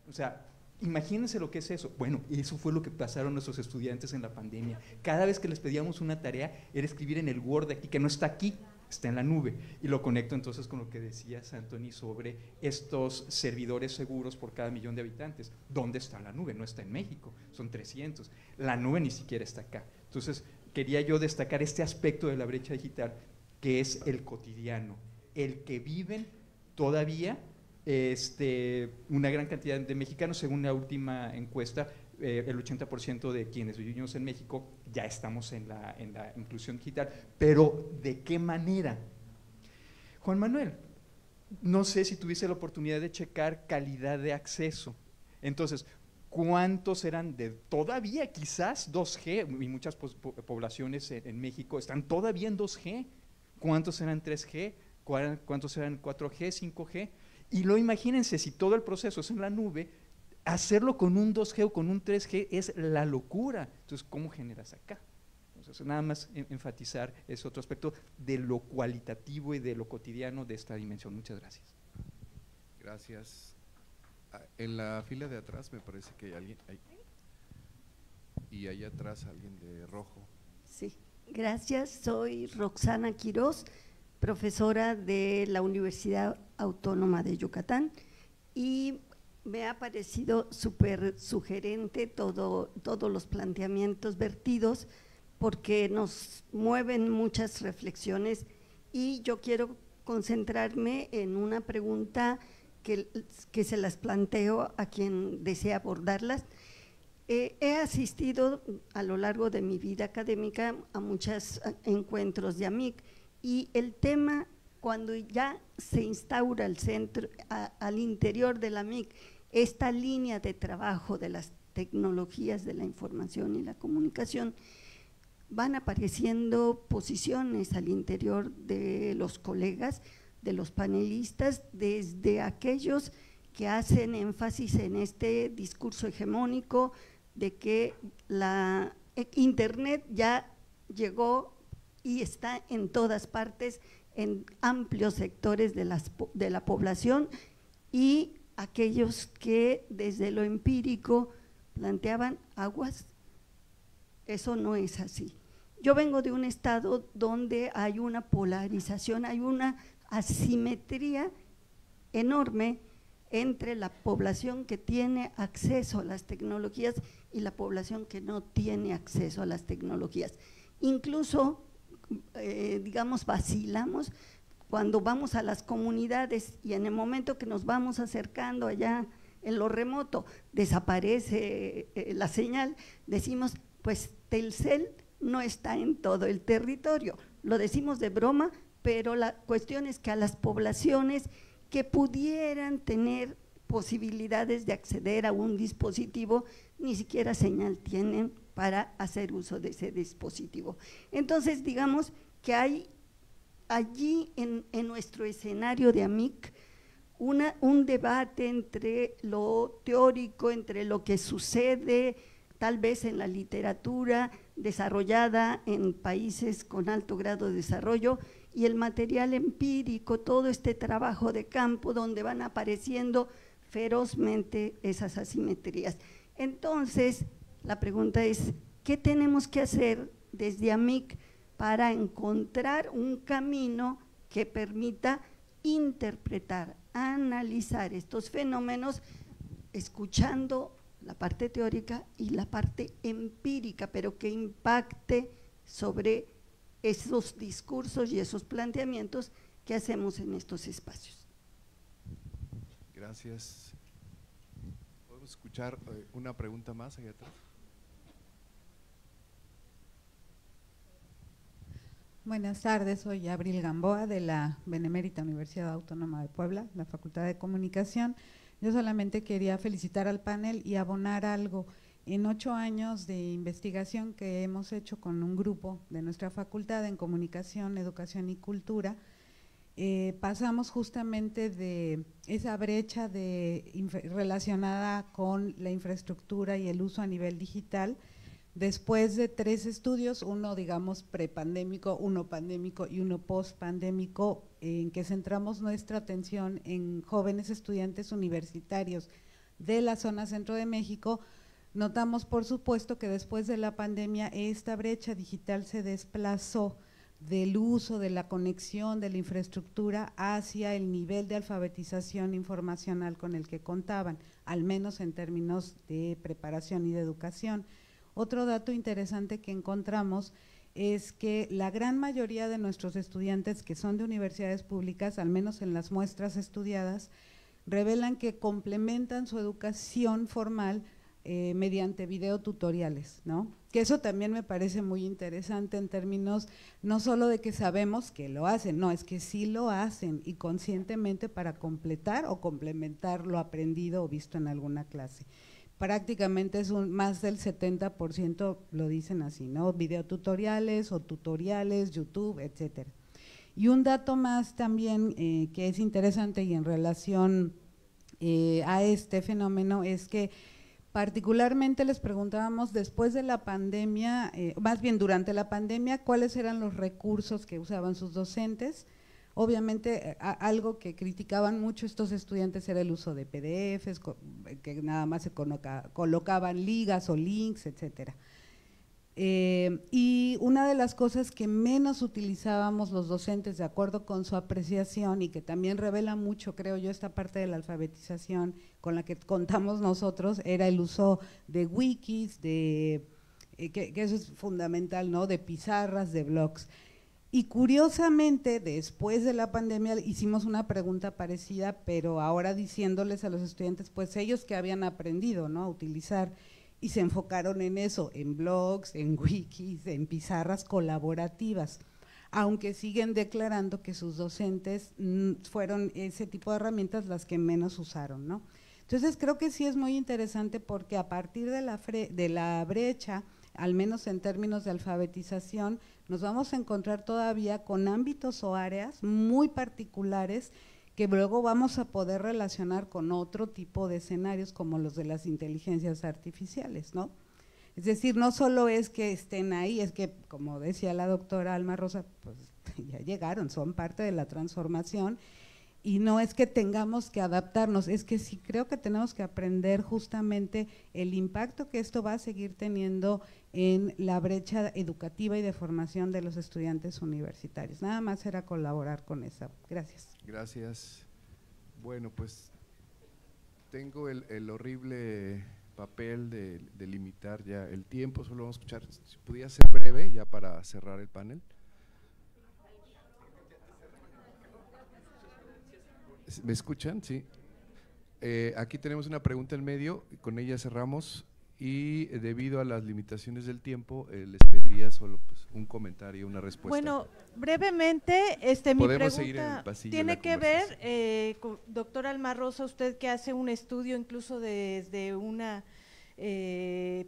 O sea, imagínense lo que es eso. Bueno, eso fue lo que pasaron nuestros estudiantes en la pandemia. Cada vez que les pedíamos una tarea era escribir en el Word aquí, que no está aquí, está en la nube. Y lo conecto entonces con lo que decía Santoni sobre estos servidores seguros por cada millón de habitantes. ¿Dónde está la nube? No está en México, son 300. La nube ni siquiera está acá. Entonces, quería yo destacar este aspecto de la brecha digital, que es el cotidiano el que viven todavía este, una gran cantidad de mexicanos, según la última encuesta, eh, el 80% de quienes vivimos en México ya estamos en la, inclusión digital, pero ¿de qué manera? Juan Manuel, no sé si tuviese la oportunidad de checar calidad de acceso. Entonces, ¿cuántos eran de todavía quizás 2G? Y muchas poblaciones en México están todavía en 2G. ¿Cuántos eran 3G? cuántos eran 4G, 5G. Y lo imagínense, si todo el proceso es en la nube, hacerlo con un 2G o con un 3G es la locura. Entonces, ¿cómo generas acá? Entonces, nada más enfatizar ese otro aspecto de lo cualitativo y de lo cotidiano de esta dimensión. Muchas gracias. Gracias. Ah, en la fila de atrás me parece que hay alguien. y allá atrás alguien de rojo. Sí, gracias. Soy Roxana Quiroz profesora de la Universidad Autónoma de Yucatán y me ha parecido súper sugerente todo, todos los planteamientos vertidos porque nos mueven muchas reflexiones y yo quiero concentrarme en una pregunta que, que se las planteo a quien desea abordarlas. Eh, he asistido a lo largo de mi vida académica a muchos eh, encuentros de AMIC y el tema, cuando ya se instaura el centro, al interior de la MIC, esta línea de trabajo de las tecnologías de la información y la comunicación, van apareciendo posiciones al interior de los colegas, de los panelistas, desde aquellos que hacen énfasis en este discurso hegemónico de que la eh, Internet ya llegó y está en todas partes, en amplios sectores de, las, de la población y aquellos que desde lo empírico planteaban aguas, eso no es así. Yo vengo de un estado donde hay una polarización, hay una asimetría enorme entre la población que tiene acceso a las tecnologías y la población que no tiene acceso a las tecnologías. Incluso eh, digamos, vacilamos cuando vamos a las comunidades y en el momento que nos vamos acercando allá en lo remoto desaparece eh, eh, la señal, decimos, pues Telcel no está en todo el territorio. Lo decimos de broma, pero la cuestión es que a las poblaciones que pudieran tener posibilidades de acceder a un dispositivo, ni siquiera señal tienen para hacer uso de ese dispositivo. Entonces, digamos que hay allí en, nuestro escenario de AMIC un debate entre lo teórico, entre lo que sucede tal vez en la literatura desarrollada en países con alto grado de desarrollo y el material empírico, todo este trabajo de campo donde van apareciendo ferozmente esas asimetrías. Entonces, la pregunta es, ¿qué tenemos que hacer desde AMIC para encontrar un camino que permita interpretar, analizar estos fenómenos escuchando la parte teórica y la parte empírica, pero que impacte sobre esos discursos y esos planteamientos que hacemos en estos espacios. Gracias. ¿Podemos escuchar eh, una pregunta más allá atrás? Buenas tardes, soy Abril Gamboa de la Benemérita Universidad Autónoma de Puebla, la Facultad de Comunicación. Yo solamente quería felicitar al panel y abonar algo. En ocho años de investigación que hemos hecho con un grupo de nuestra facultad en comunicación, educación y cultura, eh, pasamos justamente de esa brecha relacionada con la infraestructura y el uso a nivel digital Después de tres estudios, uno digamos prepandémico, uno pandémico y uno postpandémico, en que centramos nuestra atención en jóvenes estudiantes universitarios de la zona centro de México, notamos por supuesto que después de la pandemia esta brecha digital se desplazó del uso de la conexión de la infraestructura hacia el nivel de alfabetización informacional con el que contaban, al menos en términos de preparación y de educación. Otro dato interesante que encontramos es que la gran mayoría de nuestros estudiantes que son de universidades públicas, al menos en las muestras estudiadas, revelan que complementan su educación formal eh, mediante videotutoriales, ¿no? Que eso también me parece muy interesante en términos no solo de que sabemos que lo hacen, no, es que sí lo hacen y conscientemente para completar o complementar lo aprendido o visto en alguna clase prácticamente es un, más del 70% lo dicen así, ¿no? Videotutoriales o tutoriales, YouTube, etcétera. Y un dato más también eh, que es interesante y en relación eh, a este fenómeno es que particularmente les preguntábamos después de la pandemia, eh, más bien durante la pandemia, cuáles eran los recursos que usaban sus docentes Obviamente, eh, algo que criticaban mucho estos estudiantes era el uso de PDFs, eh, que nada más se colocaban ligas o links, etcétera. Eh, y una de las cosas que menos utilizábamos los docentes, de acuerdo con su apreciación y que también revela mucho, creo yo, esta parte de la alfabetización con la que contamos nosotros, era el uso de wikis, de que, que, eso es fundamental, ¿no? De pizarras, de blogs. Y curiosamente, después de la pandemia hicimos una pregunta parecida, pero ahora diciéndoles a los estudiantes, pues ellos que habían aprendido ¿no? a utilizar y se enfocaron en eso, en blogs, en [LAUGHS] wikis, en pizarras colaborativas, aunque siguen declarando que sus docentes mm, fueron ese tipo de herramientas las que menos usaron. ¿no? Entonces creo que sí es muy interesante porque a partir de la, de la brecha, al menos en términos de alfabetización, nos vamos a encontrar todavía con ámbitos o áreas muy particulares que luego vamos a poder relacionar con otro tipo de escenarios como los de las inteligencias artificiales, ¿no? Es decir, no solo es que estén ahí, es que, como decía la doctora Alma Rosa, pues [LAUGHS] ya llegaron, son parte de la transformación y no es que tengamos que adaptarnos, es que sí creo que tenemos que aprender justamente el impacto que esto va a seguir teniendo en la brecha educativa y de formación de los estudiantes universitarios. Nada más era colaborar con esa. Gracias. Gracias. Bueno, pues tengo el, el horrible papel de, limitar ya el tiempo, solo vamos a escuchar, si pudiera ser breve ya para cerrar el panel. ¿Me escuchan? Sí. Eh, aquí tenemos una pregunta en medio, con ella cerramos y eh, debido a las limitaciones del tiempo eh, les pediría solo pues, un comentario, una respuesta. Bueno, brevemente, este, mi pregunta tiene que ver, eh, doctor Alma usted que hace un estudio incluso desde una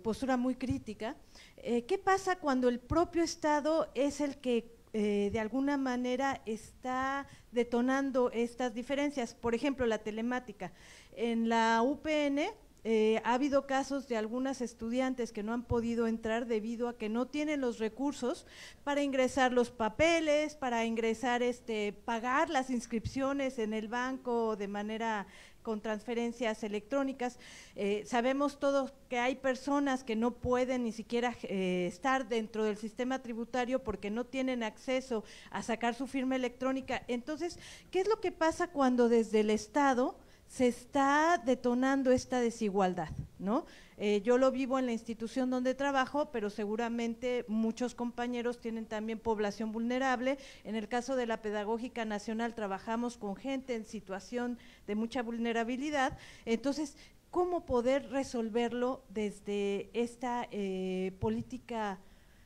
postura muy crítica, ¿qué pasa cuando el propio Estado es el que de alguna manera está detonando estas diferencias? Por ejemplo, la telemática. En la UPN eh, ha habido casos de algunas estudiantes que no han podido entrar debido a que no tienen los recursos para ingresar los papeles, para ingresar, este, pagar las inscripciones en el banco de manera con transferencias electrónicas. Eh, sabemos todos que hay personas que no pueden ni siquiera eh, estar dentro del sistema tributario porque no tienen acceso a sacar su firma electrónica. Entonces, ¿qué es lo que pasa cuando desde el Estado se está detonando esta desigualdad, ¿no? Eh, yo lo vivo en la institución donde trabajo, pero seguramente muchos compañeros tienen también población vulnerable. En el caso de la Pedagógica Nacional trabajamos con gente en situación de mucha vulnerabilidad. Entonces, ¿cómo poder resolverlo desde esta eh, política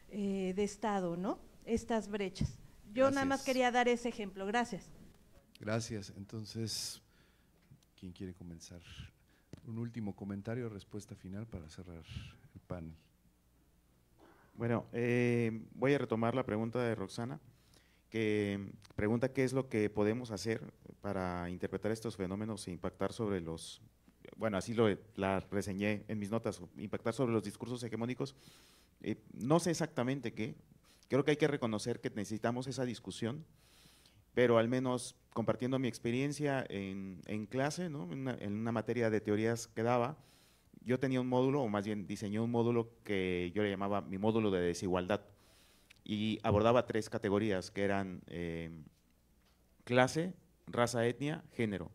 eh, de Estado, ¿no? Estas brechas. Yo nada más quería dar ese ejemplo. Gracias. Gracias. Entonces, ¿Quién quiere comenzar? Un último comentario, respuesta final para cerrar el panel. Bueno, eh, voy a retomar la pregunta de Roxana, que pregunta qué es lo que podemos hacer para interpretar estos fenómenos e impactar sobre los, bueno, así lo la reseñé en mis notas, impactar sobre los discursos hegemónicos. Eh, no sé exactamente qué, creo que hay que reconocer que necesitamos esa discusión pero al menos compartiendo mi experiencia en, en clase, ¿no? en, una, materia de teorías que daba, yo tenía un módulo, o más bien diseñé un módulo que yo le llamaba mi módulo de desigualdad, y abordaba tres categorías, que eran em, clase, raza, etnia, género.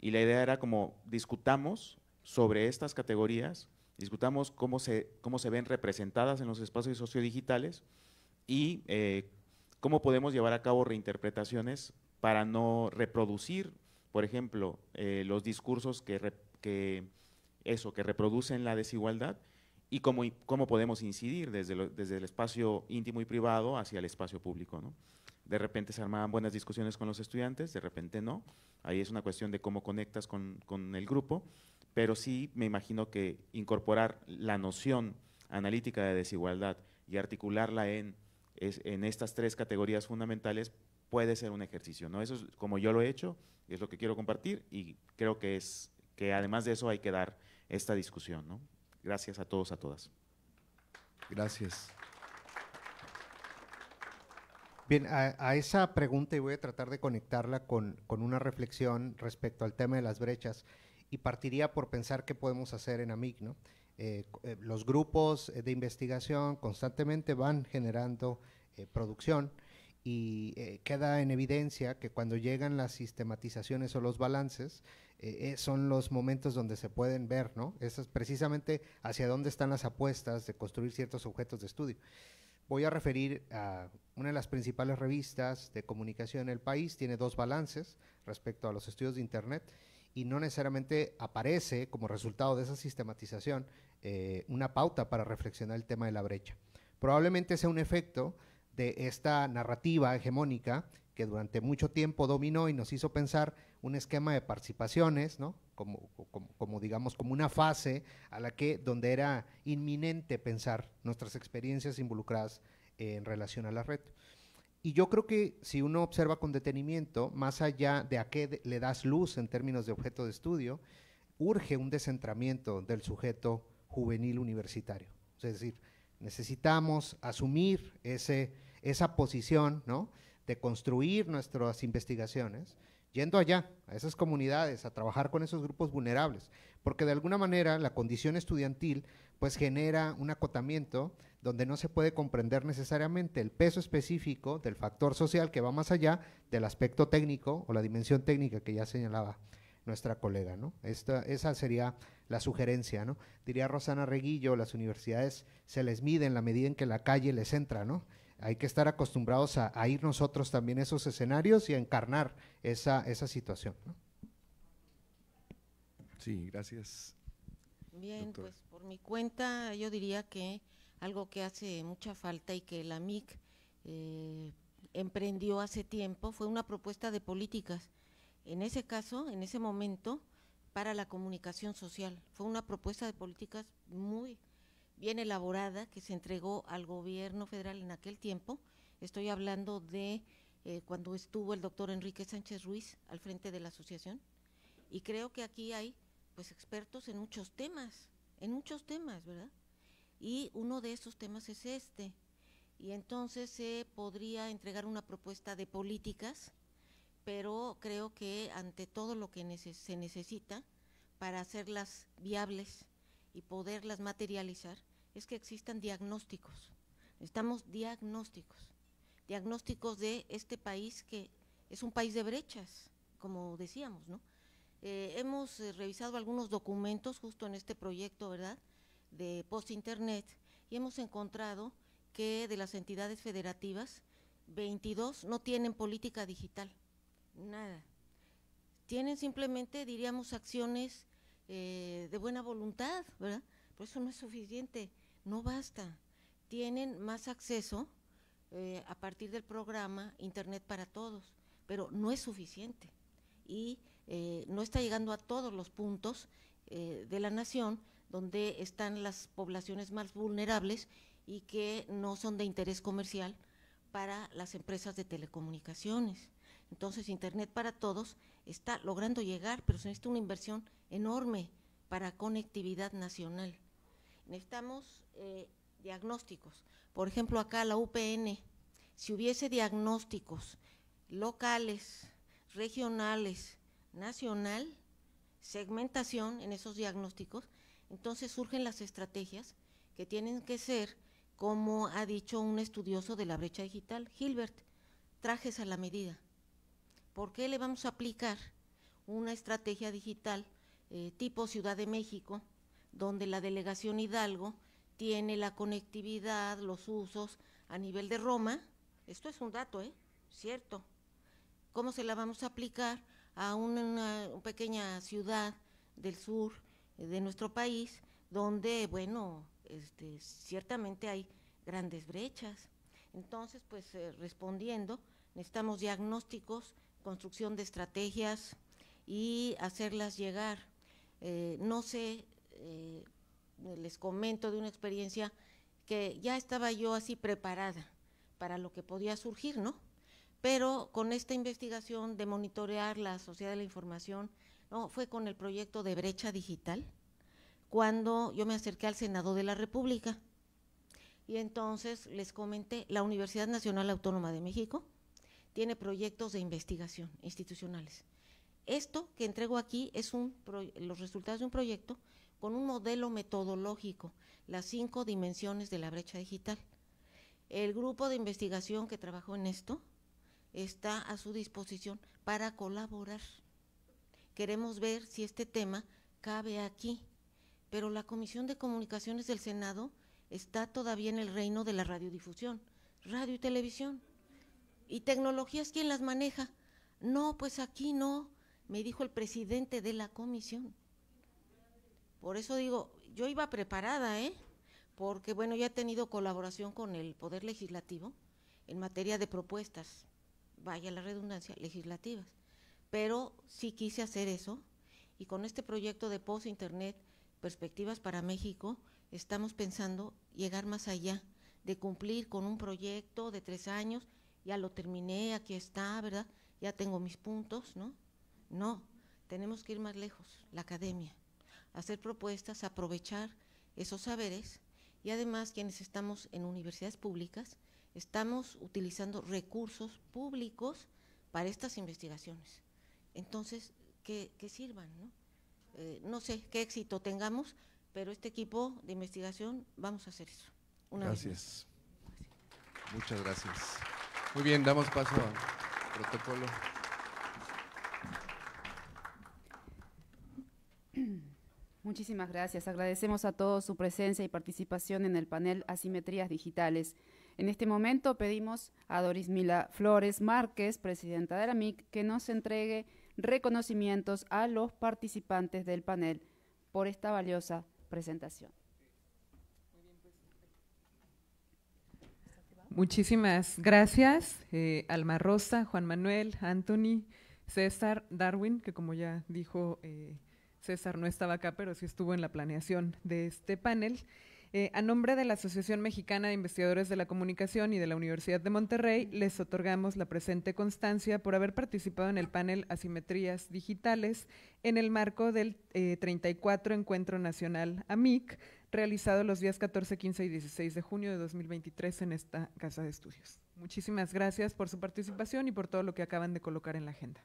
Y la idea era como discutamos sobre estas categorías, discutamos cómo se, cómo se ven representadas en los espacios sociodigitales y eh, cómo podemos llevar a cabo reinterpretaciones para no reproducir, por ejemplo, eh, los discursos que, eso, que reproducen la desigualdad y cómo, cómo podemos incidir desde, desde el espacio íntimo y privado hacia el espacio público. ¿no? De repente se armaban buenas discusiones con los estudiantes, de repente no. Ahí es una cuestión de cómo conectas con, con el grupo, pero sí me imagino que incorporar la noción analítica de desigualdad y articularla en en estas tres categorías fundamentales puede ser un ejercicio. ¿no? Eso es como yo lo he hecho, es lo que quiero compartir y creo que, es, que además de eso hay que dar esta discusión. ¿no? Gracias a todos, a todas. Gracias. Bien, a, esa pregunta y voy a tratar de conectarla con, con, una reflexión respecto al tema de las brechas y partiría por pensar qué podemos hacer en AMIC, ¿no? Eh, eh, los grupos eh, de investigación constantemente van generando producción y queda en evidencia que cuando llegan las sistematizaciones o los balances, son los momentos donde se pueden ver, ¿no? es precisamente hacia dónde están las apuestas de construir ciertos objetos de estudio. Voy a referir a una de las principales revistas de comunicación en el país, tiene dos balances respecto a los estudios de Internet y no necesariamente aparece como resultado de esa sistematización eh, una pauta para reflexionar el tema de la brecha. Probablemente sea un efecto de esta narrativa hegemónica que durante mucho tiempo dominó y nos hizo pensar un esquema de participaciones, ¿no? Como, digamos, como una fase a la que, donde era inminente pensar nuestras experiencias involucradas en relación a la red. Y yo creo que si uno observa con detenimiento, más allá de a qué le das luz en términos de objeto de estudio, urge un descentramiento del sujeto juvenil universitario. Es decir, necesitamos asumir esa posición de construir nuestras investigaciones yendo allá, a esas comunidades, a trabajar con esos grupos vulnerables, porque de alguna manera la condición estudiantil pues genera un acotamiento donde no se puede comprender necesariamente el peso específico del factor social que va más allá del aspecto técnico o la dimensión técnica que ya señalaba nuestra colega. ¿no? esa sería la sugerencia. ¿no? Diría Rosana Reguillo, las universidades se les miden en la medida en que la calle les entra. ¿no? Hay que estar acostumbrados a, ir nosotros también a esos escenarios y a encarnar esa, situación. Sí, gracias. Bien, pues por mi cuenta yo diría que algo que hace mucha falta y que la MIC eh, emprendió hace tiempo, fue una propuesta de políticas, en ese caso, en ese momento, para la comunicación social. Fue una propuesta de políticas muy bien elaborada que se entregó al gobierno federal en aquel tiempo. Estoy hablando de eh, cuando estuvo el doctor Enrique Sánchez Ruiz al frente de la asociación. Y creo que aquí hay pues expertos en muchos temas, en muchos temas, ¿verdad? y uno de esos temas es este. Y entonces se podría entregar una propuesta de políticas, pero creo que ante todo lo que se necesita para hacerlas viables y poderlas materializar es que existan diagnósticos. Necesitamos diagnósticos, diagnósticos de este país que es un país de brechas, como decíamos, ¿no? Eh, hemos eh, revisado algunos documentos justo en este proyecto, ¿verdad? de Post Internet y hemos encontrado que de las entidades federativas, 22 no tienen política digital, nada. Tienen simplemente, diríamos, acciones eh, de buena voluntad, ¿verdad? Pero eso no es suficiente, no basta. Tienen más acceso eh, a partir del programa Internet para Todos, pero no es suficiente y eh, no está llegando a todos los puntos de la nación donde están las poblaciones más vulnerables y que no son de interés comercial para las empresas de telecomunicaciones. Entonces, Internet para Todos está logrando llegar, pero se necesita una inversión enorme para conectividad nacional. Necesitamos eh, diagnósticos. Por ejemplo, acá la UPN, si hubiese diagnósticos locales, regionales, nacional, segmentación en esos diagnósticos, entonces surgen las estrategias que tienen que ser, como ha dicho un estudioso de la brecha digital, Gilbert, trajes a la medida. ¿Por qué le vamos a aplicar una estrategia digital eh, tipo Ciudad de México, donde la delegación Hidalgo tiene la conectividad, los usos a nivel de Roma? Esto es un dato, ¿eh? Cierto. ¿Cómo se la vamos a aplicar a una pequeña ciudad del sur de nuestro país, donde, bueno, este, ciertamente hay grandes brechas. Entonces, pues eh, respondiendo, necesitamos diagnósticos, construcción de estrategias y hacerlas llegar. Eh, no sé, eh, les comento de una experiencia que ya estaba yo así preparada para lo que podía surgir, ¿no? Pero con esta investigación de monitorear la sociedad de la información, no, fue con el proyecto de brecha digital, cuando yo me acerqué al Senado de la República. Y entonces les comenté, la Universidad Nacional Autónoma de México tiene proyectos de investigación institucionales. Esto que entrego aquí es un los resultados de un proyecto con un modelo metodológico, las cinco dimensiones de la brecha digital. El grupo de investigación que trabajó en esto está a su disposición para colaborar Queremos ver si este tema cabe aquí, pero la Comisión de Comunicaciones del Senado está todavía en el reino de la radiodifusión, radio y televisión. Y tecnologías, ¿quién las maneja? No, pues aquí no, me dijo el presidente de la comisión. Por eso digo, yo iba preparada, ¿eh? Porque bueno, ya he tenido colaboración con el Poder Legislativo en materia de propuestas, vaya la redundancia, legislativas pero sí quise hacer eso y con este proyecto de Post Internet, Perspectivas para México, estamos pensando llegar más allá, de cumplir con un proyecto de tres años, ya lo terminé, aquí está, ¿verdad? Ya tengo mis puntos, ¿no? No, tenemos que ir más lejos, la academia, hacer propuestas, aprovechar esos saberes y además quienes estamos en universidades públicas, estamos utilizando recursos públicos para estas investigaciones entonces que, sirvan, eh, ¿no? sé qué éxito tengamos, pero este equipo de investigación vamos a hacer eso. gracias. Muchas gracias. Muy bien, damos paso al protocolo. Muchísimas gracias. Agradecemos a todos su presencia y participación en el panel Asimetrías Digitales. En este momento pedimos a Doris Mila Flores Márquez, presidenta de la MIC, que nos entregue reconocimientos a los participantes del panel por esta valiosa presentación. Muchísimas gracias, eh, Alma Rosa, Juan Manuel, Anthony, César, Darwin, que como ya dijo eh, César no estaba acá, pero sí estuvo en la planeación de este panel. Eh, a nombre de la Asociación Mexicana de Investigadores de la Comunicación y de la Universidad de Monterrey, les otorgamos la presente constancia por haber participado en el panel Asimetrías Digitales en el marco del 34 eh, Encuentro Nacional AMIC, realizado los días 14, 15 y 16 de junio de 2023 en esta Casa de Estudios. Muchísimas gracias por su participación y por todo lo que acaban de colocar en la agenda.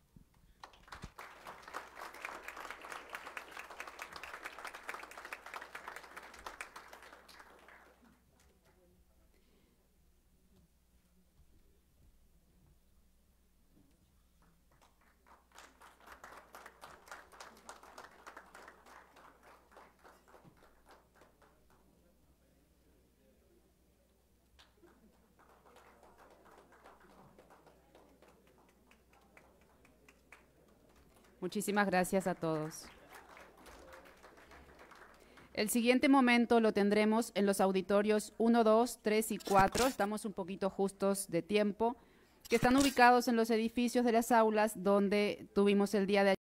Muchísimas gracias a todos. El siguiente momento lo tendremos en los auditorios 1, 2, 3 y 4, estamos un poquito justos de tiempo, que están ubicados en los edificios de las aulas donde tuvimos el día de ayer.